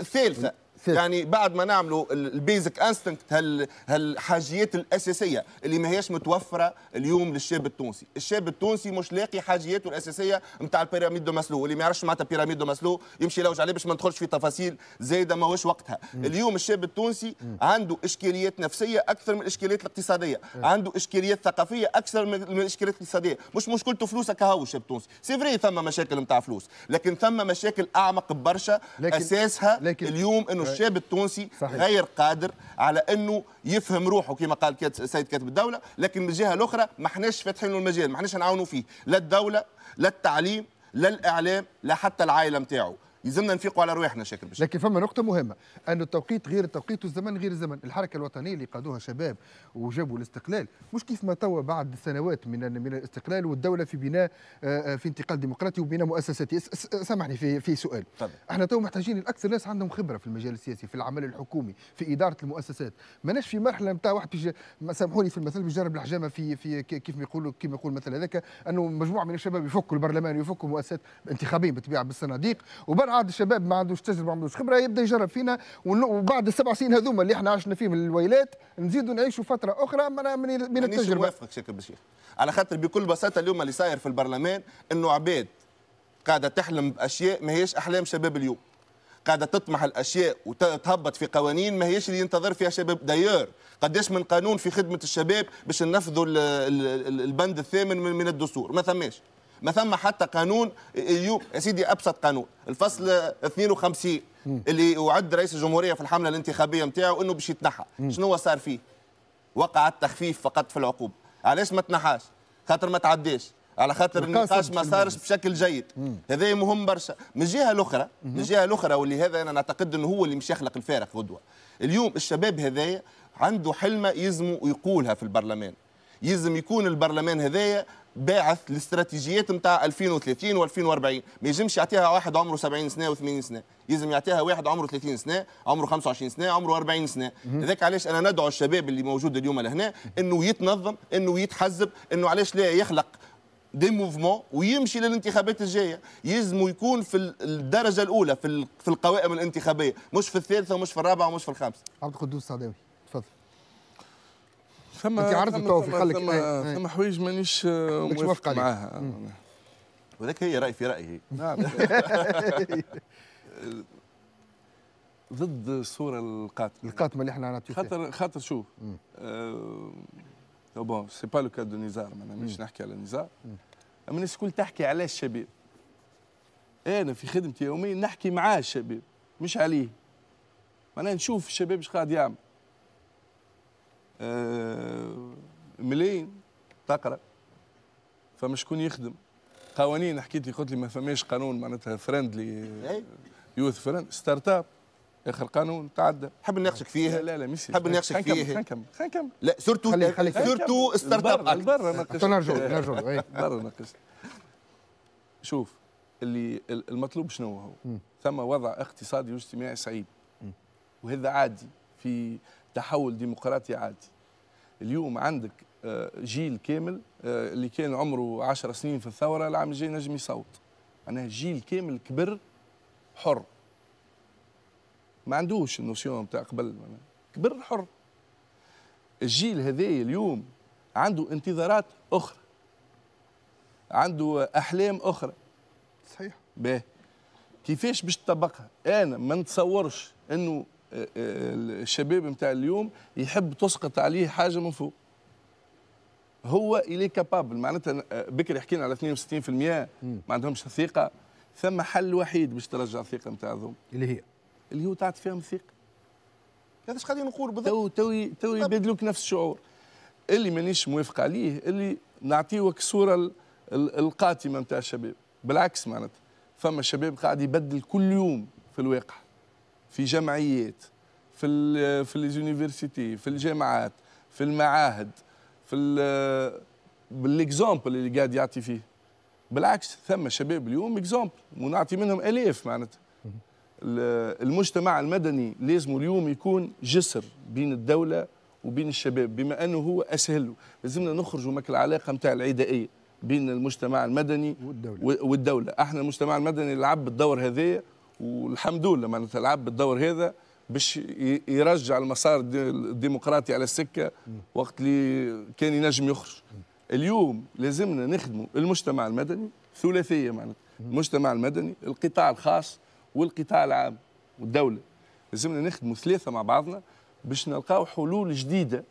الثالثه يعني بعد ما نعملوا البيزك انستنكت هال هالحاجيات الاساسيه اللي ما هيش متوفره اليوم للشاب التونسي الشاب التونسي مش لاقي حاجياته الاساسيه نتاع البيراميد دو ماسلو واللي ما يعرفش معناتها بيراميد دو ماسلو يمشي يلوج عليه باش ما ندخلش في تفاصيل زايده ماهوش وقتها اليوم الشاب التونسي عنده اشكاليات نفسيه اكثر من الاشكاليات الاقتصاديه عنده اشكاليات ثقافيه اكثر من الاشكاليات الاقتصاديه مش مشكلته فلوسك كهو الشاب التونسي سي فري ثم مشاكل نتاع فلوس لكن ثم مشاكل اعمق برشا اساسها لكن اليوم انه آه. الشاب التونسي صحيح. غير قادر على انه يفهم روحه كما قال السيد كاتب الدوله لكن من الجهه الاخرى ما حناش فاتحين له المجال ما حناش نعاونوا فيه لا الدوله لا التعليم لا الاعلام لا حتى العائله نتاعو يلزمنا نفيقوا على رواحنا شكل بشكل لكن فما نقطه مهمه ان التوقيت غير التوقيت والزمن غير الزمن الحركه الوطنيه اللي قادوها شباب وجابوا الاستقلال مش كيف ما توا بعد سنوات من من الاستقلال والدوله في بناء آه، آه، في انتقال ديمقراطي وبناء مؤسساتي سامحني في في سؤال طبعا. احنا تو محتاجين الاكثر ناس عندهم خبره في المجال السياسي في العمل الحكومي في اداره المؤسسات ماناش في مرحله نتاع واحد سامحوني في المثل بيجرب الحجامه في في كيف ما يقولوا كيف يقول مثل هذاك انه مجموعه من الشباب يفكوا البرلمان ويفكوا مؤسسات انتخابيه بالطبيعه بالصناديق وبرع عاد الشباب ما عندوش تجربه ما عندوش خبره يبدا يجرب فينا وبعد السبع سنين هذوما اللي احنا عشنا فيهم الويلات نزيدوا نعيشوا فتره اخرى من, من التجربه نوافقك شيخ بشير على خاطر بكل بساطه اليوم اللي صاير في البرلمان انه عباد قاعده تحلم باشياء ما هيش احلام شباب اليوم قاعده تطمح الاشياء وتهبط في قوانين ما هيش اللي ينتظر فيها شباب داير قداش من قانون في خدمه الشباب باش ننفذوا البند الثامن من الدستور ما ثماش ما ثم حتى قانون يا سيدي ابسط قانون الفصل 52 اللي وعد رئيس الجمهوريه في الحمله الانتخابيه نتاعو انه باش يتنحى شنو صار فيه وقع التخفيف فقط في العقوبه علاش ما تنحاش خاطر ما تعداش على خاطر النقاش ما صارش بشكل جيد هذا مهم برشا من جهه الاخرى من جهه الاخرى واللي هذا انا نعتقد انه هو اللي مش يخلق الفارق غدوه اليوم الشباب هذايا عنده حلمه يزمو ويقولها في البرلمان يلزم يكون البرلمان هذايا باعث الاستراتيجيات نتاع 2030 و2040 ما يجمش يعطيها واحد عمره 70 سنه و80 سنه يلزم يعطيها واحد عمره 30 سنه عمره 25 سنه عمره 40 سنه هذاك علاش انا ندعو الشباب اللي موجود اليوم لهنا انه يتنظم انه يتحزب انه علاش لا يخلق دي موفمون ويمشي للانتخابات الجايه يلزم يكون في الدرجه الاولى في في القوائم الانتخابيه مش في الثالثه ومش في الرابعه ومش في الخامسه عبد القدوس السعداوي فما انت عرفت تو في ثم, فما, فما حوايج مانيش موافق معاها وذاك هي راي في رايه نعم ضد الصوره القاتمه القاتمه اللي احنا نعطيو خاطر خاطر شوف أه بون سي با لو كاد دو نزار ما مانيش نحكي على نزار اما الناس الكل تحكي على الشباب انا في خدمتي يوميا نحكي مع الشباب مش عليه معناها نشوف الشباب ايش قاعد يعمل آه، ملايين تقرا فما شكون يخدم قوانين حكيت لي قلت لي ما فماش قانون معناتها فرندلي يوث فرند ستارت اب اخر قانون تعدى حب نناقشك فيها لا لا مش حب نناقشك فيها خلينا نكمل خلينا نكمل لا سورتو سورتو ستارت اب برا نرجعوا نرجعوا برا نقش شوف اللي المطلوب شنو هو ثم وضع اقتصادي واجتماعي صعيب وهذا عادي في تحول ديمقراطي عادي اليوم عندك آه، جيل كامل آه، اللي كان عمره 10 سنين في الثوره العام الجاي نجم يصوت معناها جيل كامل كبر حر ما عندوش النوسيون بتاع قبل كبر حر الجيل هذايا اليوم عنده انتظارات اخرى عنده احلام اخرى صحيح به كيفاش باش تطبقها انا ما نتصورش انه الشباب نتاع اليوم يحب تسقط عليه حاجه من فوق هو الي كابابل معناتها آه، بكري حكينا على 62% ما عندهمش ثقه ثم حل وحيد باش ترجع الثقه نتاعهم اللي هي اللي هو تعطي فيهم الثقه هذا اش قاعدين نقول بالضبط تو تو تو يبادلوك نفس الشعور اللي مانيش موافق عليه اللي نعطيوك الصوره القاتمه نتاع الشباب بالعكس معناتها فما شباب قاعد يبدل كل يوم في الواقع في جمعيات في الـ في اليونيفرسيتي في الجامعات في المعاهد في بالاكزامبل اللي قاعد يعطي فيه بالعكس ثم شباب اليوم اكزامبل ونعطي منهم الاف معناتها المجتمع المدني لازم اليوم يكون جسر بين الدوله وبين الشباب بما انه هو اسهل لازمنا نخرجوا من العلاقه نتاع العدائيه بين المجتمع المدني والدوله, والدولة. احنا المجتمع المدني لعب الدور هذايا والحمد لله معناتها لعب بالدور هذا باش يرجع المسار الديمقراطي على السكه وقت اللي كان ينجم يخرج اليوم لازمنا نخدموا المجتمع المدني ثلاثيه معناتها المجتمع المدني القطاع الخاص والقطاع العام والدوله لازمنا نخدموا ثلاثه مع بعضنا باش نلقاو حلول جديده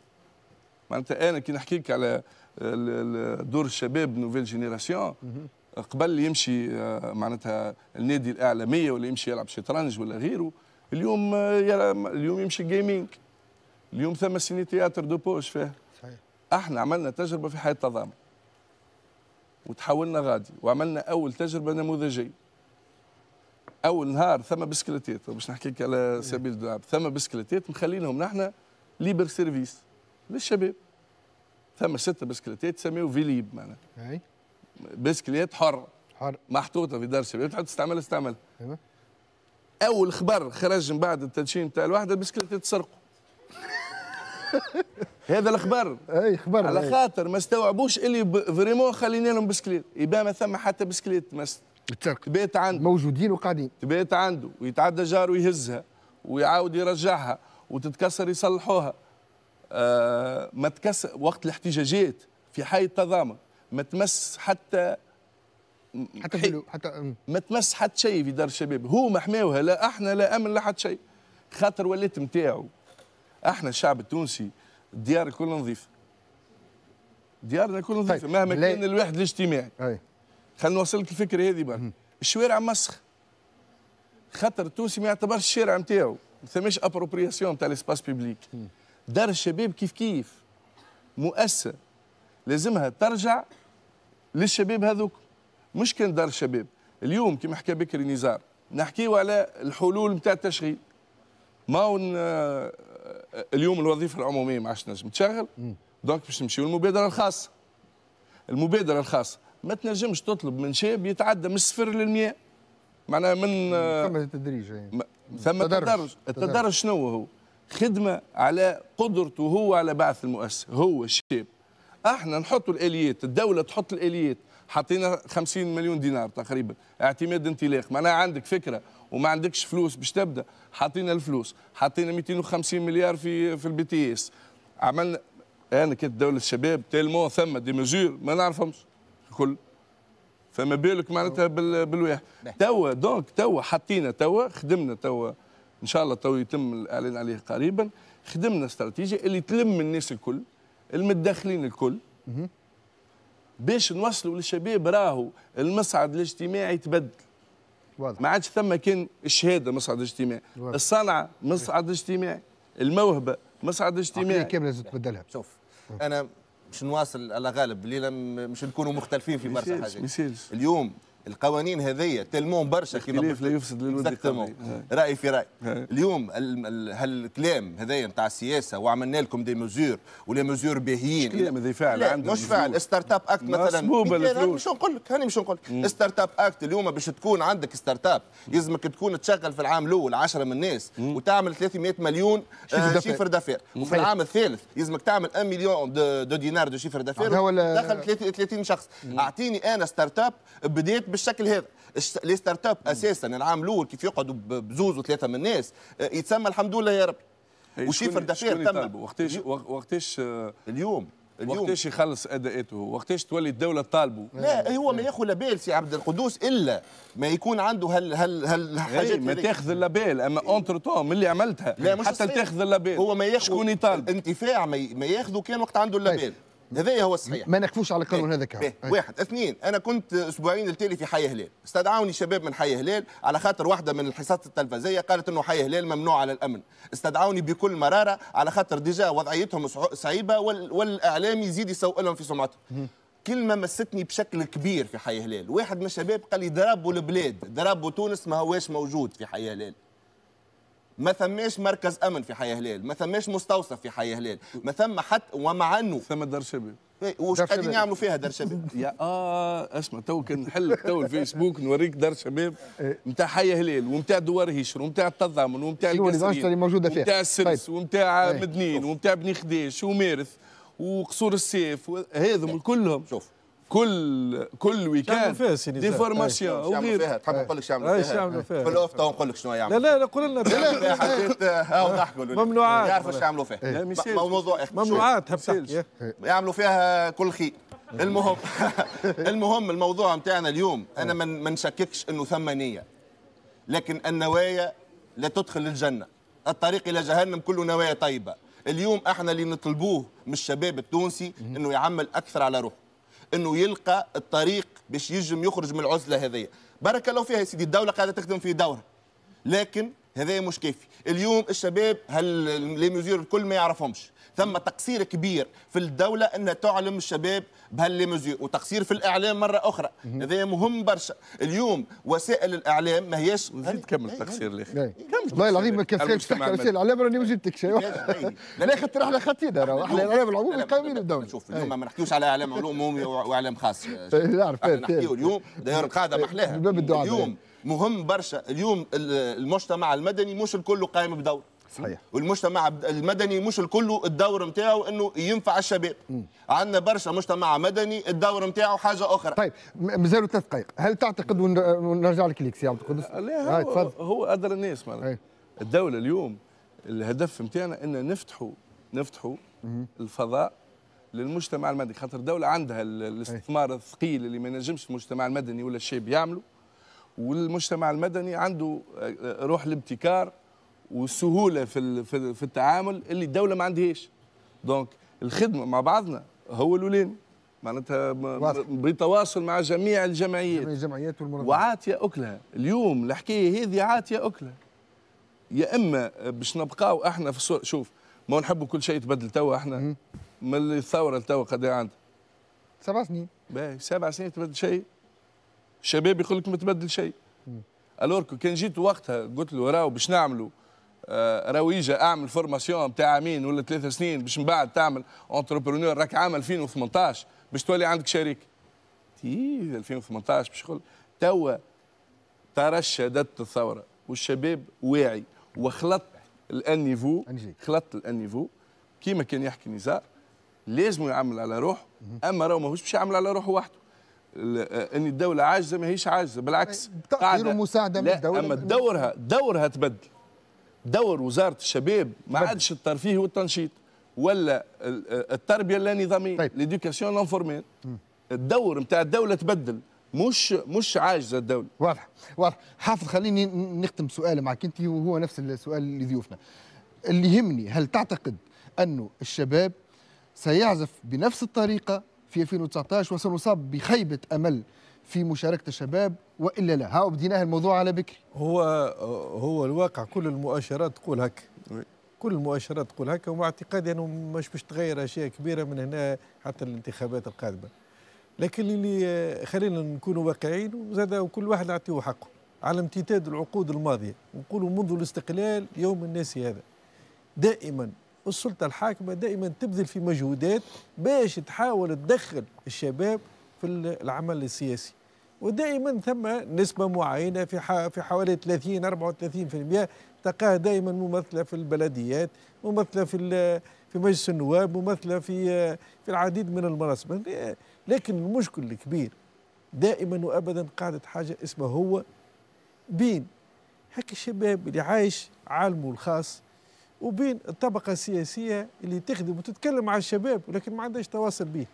معناتها انا كي نحكي لك على دور الشباب نوفيل جينيراسيون قبل يمشي آه، معناتها النادي الاعلاميه ولا يمشي يلعب شطرنج ولا غيره اليوم آه، اليوم يمشي جيمنج اليوم ثم سيني تياتر دو بوش فيه صحيح احنا عملنا تجربه في حياه التضامن وتحولنا غادي وعملنا اول تجربه نموذجيه اول نهار ثم بسكليتات باش نحكي لك على إيه. سبيل الدعاء ثم بسكليتات مخلينهم نحن ليبر سيرفيس للشباب ثم ستة بسكليتات سميو فيليب معناها بسكليت حر حر محطوطه في دار الشباب تحط تستعمل استعمل ايوه اول خبر خرج من بعد التدشين تاع الوحده البسكليت تسرقوا هذا الخبر اي خبر على خاطر ما استوعبوش اللي فريمون خلينا لهم بسكليت يبقى ما ثم حتى بسكليت مست تبات عنده موجودين وقاعدين تبات عنده ويتعدى جار ويهزها ويعاود يرجعها وتتكسر يصلحوها آه ما تكسر وقت الاحتجاجات في حي التضامن ما تمس حتى حتى بلو حتى ما تمس حتى شيء في دار الشباب هو محماوها لا احنا لا امن لا حتى شيء خاطر ولات نتاعو احنا الشعب التونسي ديار كل نظيفه ديارنا كل نظيفه طيب، مهما كان الواحد الاجتماعي خلينا نوصلك الفكره هذه بقى الشوارع مسخ خاطر التونسي ما يعتبرش الشارع نتاعو ما ثماش ابروبرياسيون تاع ليسباس بيبليك دار الشباب كيف كيف مؤسسه لازمها ترجع للشباب هذوك مش كان دار الشباب اليوم كما حكى بكري نزار نحكيو على الحلول نتاع التشغيل ما اليوم الوظيفه العموميه ما عادش تنجم تشغل دونك باش نمشيو للمبادره الخاصه المبادره الخاصه ما تنجمش تطلب من شاب يتعدى من الصفر للمئة معناها من ثم تدريج يعني. ثم التدرج التدرج شنو هو خدمه على قدرته هو على بعث المؤسسه هو الشاب احنا نحطوا الاليات الدوله تحط الاليات حطينا 50 مليون دينار تقريبا اعتماد انطلاق معناها عندك فكره وما عندكش فلوس باش تبدا حطينا الفلوس حطينا 250 مليار في في البي تي اس عملنا انا كنت دوله الشباب تيلمو ثم دي مزور ما نعرفهمش الكل فما بالك معناتها بالواح بالواحد توا دونك توا حطينا توا خدمنا توا ان شاء الله توا يتم الاعلان عليه قريبا خدمنا استراتيجيه اللي تلم الناس الكل المتدخلين الكل باش نوصلوا للشباب راهو المصعد الاجتماعي تبدل واضح ما عادش ثم كان الشهاده مصعد اجتماعي الصنعه مصعد اجتماعي الموهبه مصعد اجتماعي كامله لازم تبدلها شوف انا مش نواصل على غالب الليله مش نكونوا مختلفين في برشا حاجات اليوم القوانين هذه تلمون برشا كيما قلت لا يفسد للود راي في راي اليوم هالكلام هذايا نتاع السياسه وعملنا لكم دي مزور ولي مزور باهيين كلام هذا فعل عندهم مش فعل ستارت اب اكت مثلا مش نقول لك هاني مش نقول لك ستارت اب اكت اليوم باش تكون عندك ستارت اب يلزمك تكون تشغل في العام الاول 10 من الناس وتعمل 300 مليون آه، شيفر دافير وفي العام الثالث يلزمك تعمل 1 مليون دو دينار دو شيفر دافير دخل 30 شخص اعطيني انا ستارت اب بديت بالشكل هذا لي ستارت اب اساسا العام الاول كيف يقعدوا بزوز وثلاثه من الناس آه، يتسمى الحمد لله يا ربي إيه، وشيفر دافير تم وقتاش وقتاش آه، اليوم اليوم وقتاش يخلص اداءاته وقتاش تولي الدوله تطالبه لا هو ما ياخذ لابيل سي عبد القدوس الا ما يكون عنده هل هل هالحاجات إيه، ما تاخذ اللابال اما اونتر إيه. تو من اللي عملتها لا مش حتى تاخذ اللابال هو ما ياخذ شكون يطالب الانتفاع ما ياخذه كان وقت عنده اللابال طيب. هذا هو الصحيح ما نكفوش على القانون إيه، هذاك كامل إيه. إيه. واحد اثنين انا كنت اسبوعين التالي في حي هلال استدعوني شباب من حي هلال على خاطر واحده من الحصات التلفزيه قالت انه حي هلال ممنوع على الامن استدعوني بكل مراره على خاطر ديجا وضعيتهم صعيبه والاعلام يزيد يسوء لهم في سمعتهم كلمه مستني بشكل كبير في حي هلال واحد من الشباب قال لي ضربوا البلاد ضربوا تونس ما هواش موجود في حي هلال ما ثماش مركز امن في حي هلال ما ثماش مستوصف في حي هلال ما ثم حتى ومع انه ثم إيه، دار شباب وش قاعدين يعملوا فيها دار شباب؟ يا اه اسمع تو كان نحل تو الفيسبوك نوريك دار شباب نتاع إيه. حي هلال ونتاع دوار هيشر ونتاع التضامن ونتاع الكسرين اللي موجوده فيها نتاع السرس طيب. ونتاع طيب. مدنين ونتاع بني خديش ومارث وقصور السيف هذم كلهم شوف كل كل ويكاند فيها دي فورماسيون يعملوا فيها تحب نقول لك يعملوا فيها يعملوا فيها في الاوف تو نقول لك شنو يعملوا لا لا قول لنا لا لا حبيت هاو ضحكوا ممنوعات يعرفوا ايش يعملوا فيها موضوع ممنوعات تحب تحكي يعملوا إيه. فيها كل خير إيه. المهم المهم الموضوع نتاعنا اليوم إيه. انا ما نشككش انه ثم نيه لكن النوايا لا تدخل الجنه الطريق الى جهنم كله نوايا طيبه اليوم احنا اللي نطلبوه من الشباب التونسي انه يعمل اكثر على روحه انه يلقى الطريق باش يجم يخرج من العزله هذه بارك الله فيها يا سيدي الدوله قاعده تخدم في دورها لكن هذا مش كافي اليوم الشباب هل لي ميزور الكل ما يعرفهمش ثم تقصير كبير في الدولة أنها تعلم الشباب بهاللي مزيو وتقصير في الإعلام مرة أخرى هذا مهم برشا اليوم وسائل الإعلام ما هيش زيد كمل تقصير لي والله العظيم ما كيف تحكي وسائل الإعلام راني مزيدتك شيء لا خاطر احنا خاطينا راه احنا الإعلام العمومي قايمين الدولة شوف اليوم إيه. ما نحكيوش على إعلام علوم عمومي وإعلام خاص نحكيو اليوم داير القاعدة إيه، محلاها اليوم مهم برشا اليوم المجتمع المدني مش الكل قائم بدور صحيح والمجتمع المدني مش الكل الدور نتاعو انه ينفع الشباب عندنا برشا مجتمع مدني الدور نتاعو حاجه اخرى طيب مازالوا ثلاث دقائق هل تعتقد ونرجع لك ليك سي عبد القدس لا هو, هو, هو ادرى الناس معناها إيه. الدوله اليوم الهدف نتاعنا ان نفتحوا نفتحوا الفضاء للمجتمع المدني خاطر الدوله عندها إيه. الاستثمار الثقيل اللي ما ينجمش المجتمع المدني ولا الشاب يعمله والمجتمع المدني عنده آه، روح الابتكار والسهوله في في التعامل اللي الدوله ما عندهاش دونك الخدمه مع بعضنا هو الاولاني معناتها بتواصل مع جميع الجمعيات جميع الجمعيات والمنظمات وعاتيه اكلها اليوم الحكايه هذه عاتيه اكلها يا اما باش نبقاو احنا في الصورة شوف ما نحبوا كل شيء يتبدل توا احنا من الثوره لتوا قد عندنا سبع سنين باهي سبع سنين تبدل شيء شباب يقول لك ما تبدل شيء الور كان جيت وقتها قلت له راهو باش نعملوا آه، رويجه اعمل فورماسيون بتاع عامين ولا ثلاثة سنين باش من بعد تعمل اونتربرونور راك عام 2018 باش تولي عندك شريك تي 2018 باش يقول توا ترشدت الثوره والشباب واعي وخلط الانيفو خلط الانيفو كيما كان يحكي نزار لازم يعمل على روحه اما راهو ماهوش باش يعمل على روحه وحده آه، ان الدوله عاجزه ما هيش عاجزه بالعكس طيب، تقدير ومساعده من الدوله اما دورها دورها تبدل دور وزاره الشباب ما عادش الترفيه والتنشيط ولا آه، التربيه اللانظاميه طيب. ليدوكاسيون لانفورميل الدور نتاع الدوله تبدل مش مش عاجزه الدوله واضح واضح حافظ خليني نختم سؤال معك انت وهو نفس السؤال لضيوفنا اللي يهمني هل تعتقد انه الشباب سيعزف بنفس الطريقه في 2019 وسنصاب بخيبة أمل في مشاركة الشباب وإلا لا ها بديناه الموضوع على بكري هو هو الواقع كل المؤشرات تقول هكا كل المؤشرات تقول هكا ومع اعتقادي أنه مش باش تغير أشياء كبيرة من هنا حتى الانتخابات القادمة لكن اللي خلينا نكونوا واقعيين وزاد وكل واحد نعطيه حقه على امتداد العقود الماضية ونقولوا منذ الاستقلال يوم الناس هذا دائما السلطة الحاكمة دائما تبذل في مجهودات باش تحاول تدخل الشباب في العمل السياسي ودائما ثم نسبة معينة في في حوالي 30 34% تلقاها دائما ممثلة في البلديات ممثلة في في مجلس النواب ممثلة في في العديد من المناصب لكن المشكل الكبير دائما وابدا قاعدة حاجة اسمها هو بين هكا الشباب اللي عايش عالمه الخاص وبين الطبقة السياسية اللي تخدم وتتكلم مع الشباب ولكن ما عندهاش تواصل به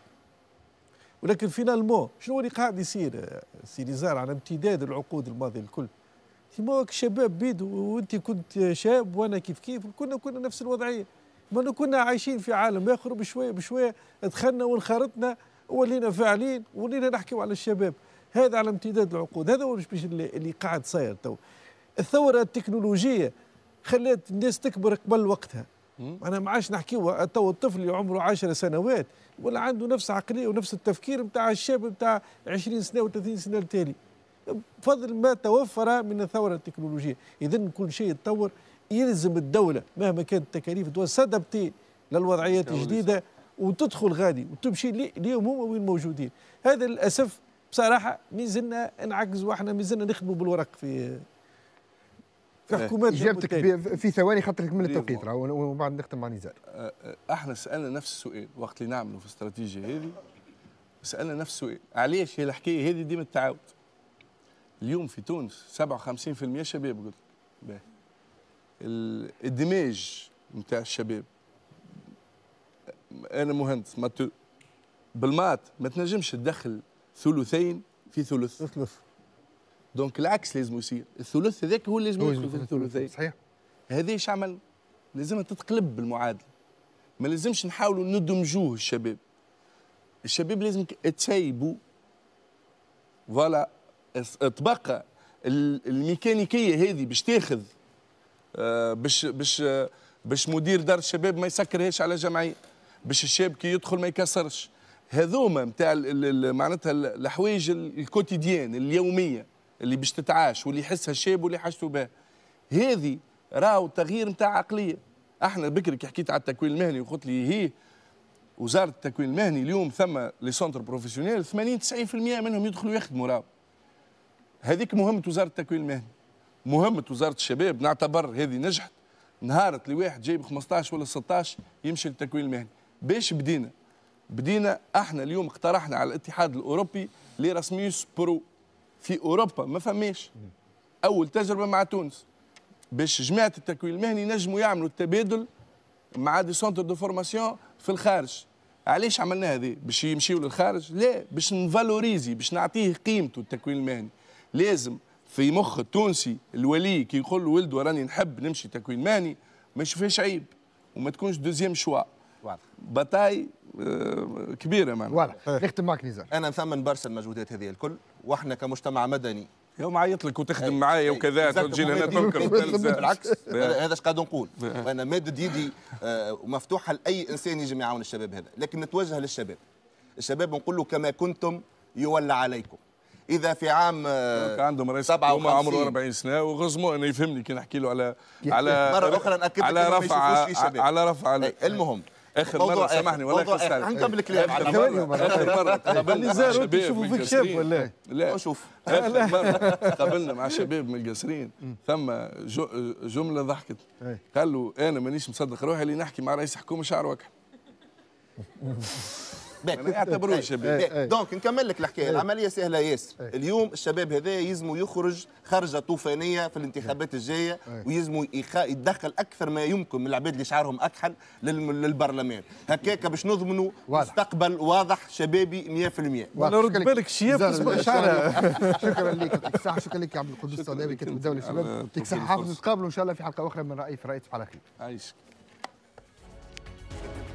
ولكن فينالمو شنو اللي قاعد يصير سي نزار على امتداد العقود الماضية الكل كيما شباب بيد وانت كنت شاب وانا كيف كيف كنا كنا نفس الوضعية ما كنا عايشين في عالم اخر بشوية بشوية دخلنا وانخرطنا ولينا فاعلين ولينا نحكيوا على الشباب هذا على امتداد العقود هذا هو اللي قاعد صاير تو الثورة التكنولوجية خلات الناس تكبر قبل وقتها انا ما عادش نحكيو تو الطفل اللي عمره 10 سنوات ولا عنده نفس عقليه ونفس التفكير نتاع الشاب نتاع 20 سنه و30 سنه التالي بفضل ما توفر من الثوره التكنولوجيه اذا كل شيء يتطور يلزم الدوله مهما كانت التكاليف تسدبتي للوضعيات الجديده وتدخل غادي وتمشي ليهم هما وين موجودين هذا للاسف بصراحه مازلنا نعكز واحنا مازلنا نخدموا بالورق في في إيه. جابتك اجابتك في ثواني خاطر كمل التوقيت ومن بعد نختم مع نزار أه، أه، احنا سالنا نفس السؤال وقت اللي نعملوا في الاستراتيجيه هذه سالنا نفس السؤال علاش هي الحكايه هذه ديما التعاود اليوم في تونس 57% شباب قلت لك الدماج نتاع الشباب انا مهندس ما بالمات ما تنجمش تدخل ثلثين في ثلث ثلث دونك العكس لازم يصير الثلث هذاك هو اللي لازم يدخل في الثلثيه صحيح هذه ايش عمل لازم تتقلب بالمعادله ما لازمش نحاولوا ندمجوه الشباب الشباب لازم تسيبوا فوالا تبقى الميكانيكيه هذه باش تاخذ آه، باش باش باش مدير دار الشباب ما يسكرهاش على جمعيه باش الشاب كي يدخل ما يكسرش هذوما نتاع معناتها الحوايج الكوتيديان اليوميه اللي باش تتعاش واللي يحسها الشاب واللي حاجته بها هذه راهو تغيير نتاع عقليه احنا بكري كي حكيت على التكوين المهني وقلت لي هي وزاره التكوين المهني اليوم ثم لي سونتر بروفيسيونيل 80 90% منهم يدخلوا يخدموا راهو هذيك مهمه وزاره التكوين المهني مهمه وزاره الشباب نعتبر هذه نجحت نهارت لواحد جايب 15 ولا 16 يمشي للتكوين المهني باش بدينا بدينا احنا اليوم اقترحنا على الاتحاد الاوروبي راسميوس برو في اوروبا ما فماش اول تجربه مع تونس باش جماعه التكوين المهني نجموا يعملوا التبادل مع دي سونتر دو فورماسيون في الخارج علاش عملنا هذه باش يمشيوا للخارج لا باش نفالوريزي باش نعطيه قيمته التكوين المهني لازم في مخ التونسي الولي كي يقول لولده راني نحب نمشي تكوين مهني ما يشوفهاش عيب وما تكونش دوزيام شوا واضح بطاي آه، كبيره معناها واضح نختم آه. معك نزار انا نثمن برشا المجهودات هذه الكل واحنا كمجتمع مدني يوم عيط لك وتخدم معايا وكذا تجي هنا تنكر بالعكس هذا اش قاعد نقول وانا ماده يدي آه، مفتوحه لاي انسان يجي يعاون الشباب هذا لكن نتوجه للشباب الشباب نقول له كما كنتم يولى عليكم اذا في عام آه، عندهم رئيس هم عمره 40 سنه وغزموا انه يفهمني كي نحكي له على على مره اخرى ناكد على رفع على رفع المهم اخر مره سامحني والله اخر سنه حنكمل الكلام اخر مره قبلني زار مع فيك شاب ولا إيه؟ لا شوف اخر مره قابلنا مع شباب من الجسرين ثم جمله ضحكت قال له انا مانيش مصدق روحي اللي نحكي مع رئيس حكومه شعر وكحل باك ما يعتبروش إيه، إيه، شباب إيه. دونك نكمل لك الحكايه العمليه سهله ياسر اليوم الشباب هذا يلزموا يخرج خرجه طوفانيه في الانتخابات الجايه ويلزموا يتدخل اكثر ما يمكن من العباد اللي شعرهم اكحل للبرلمان هكاك باش نضمنوا مستقبل واضح شبابي 100% ولا بالك شياب شكرا لك شكرا لك يا عبد القدوس الصلاوي كاتب الدوله الشباب يعطيك الصحه حافظ نتقابلوا ان شاء الله في حلقه اخرى من رايي في رايك على خير عايشك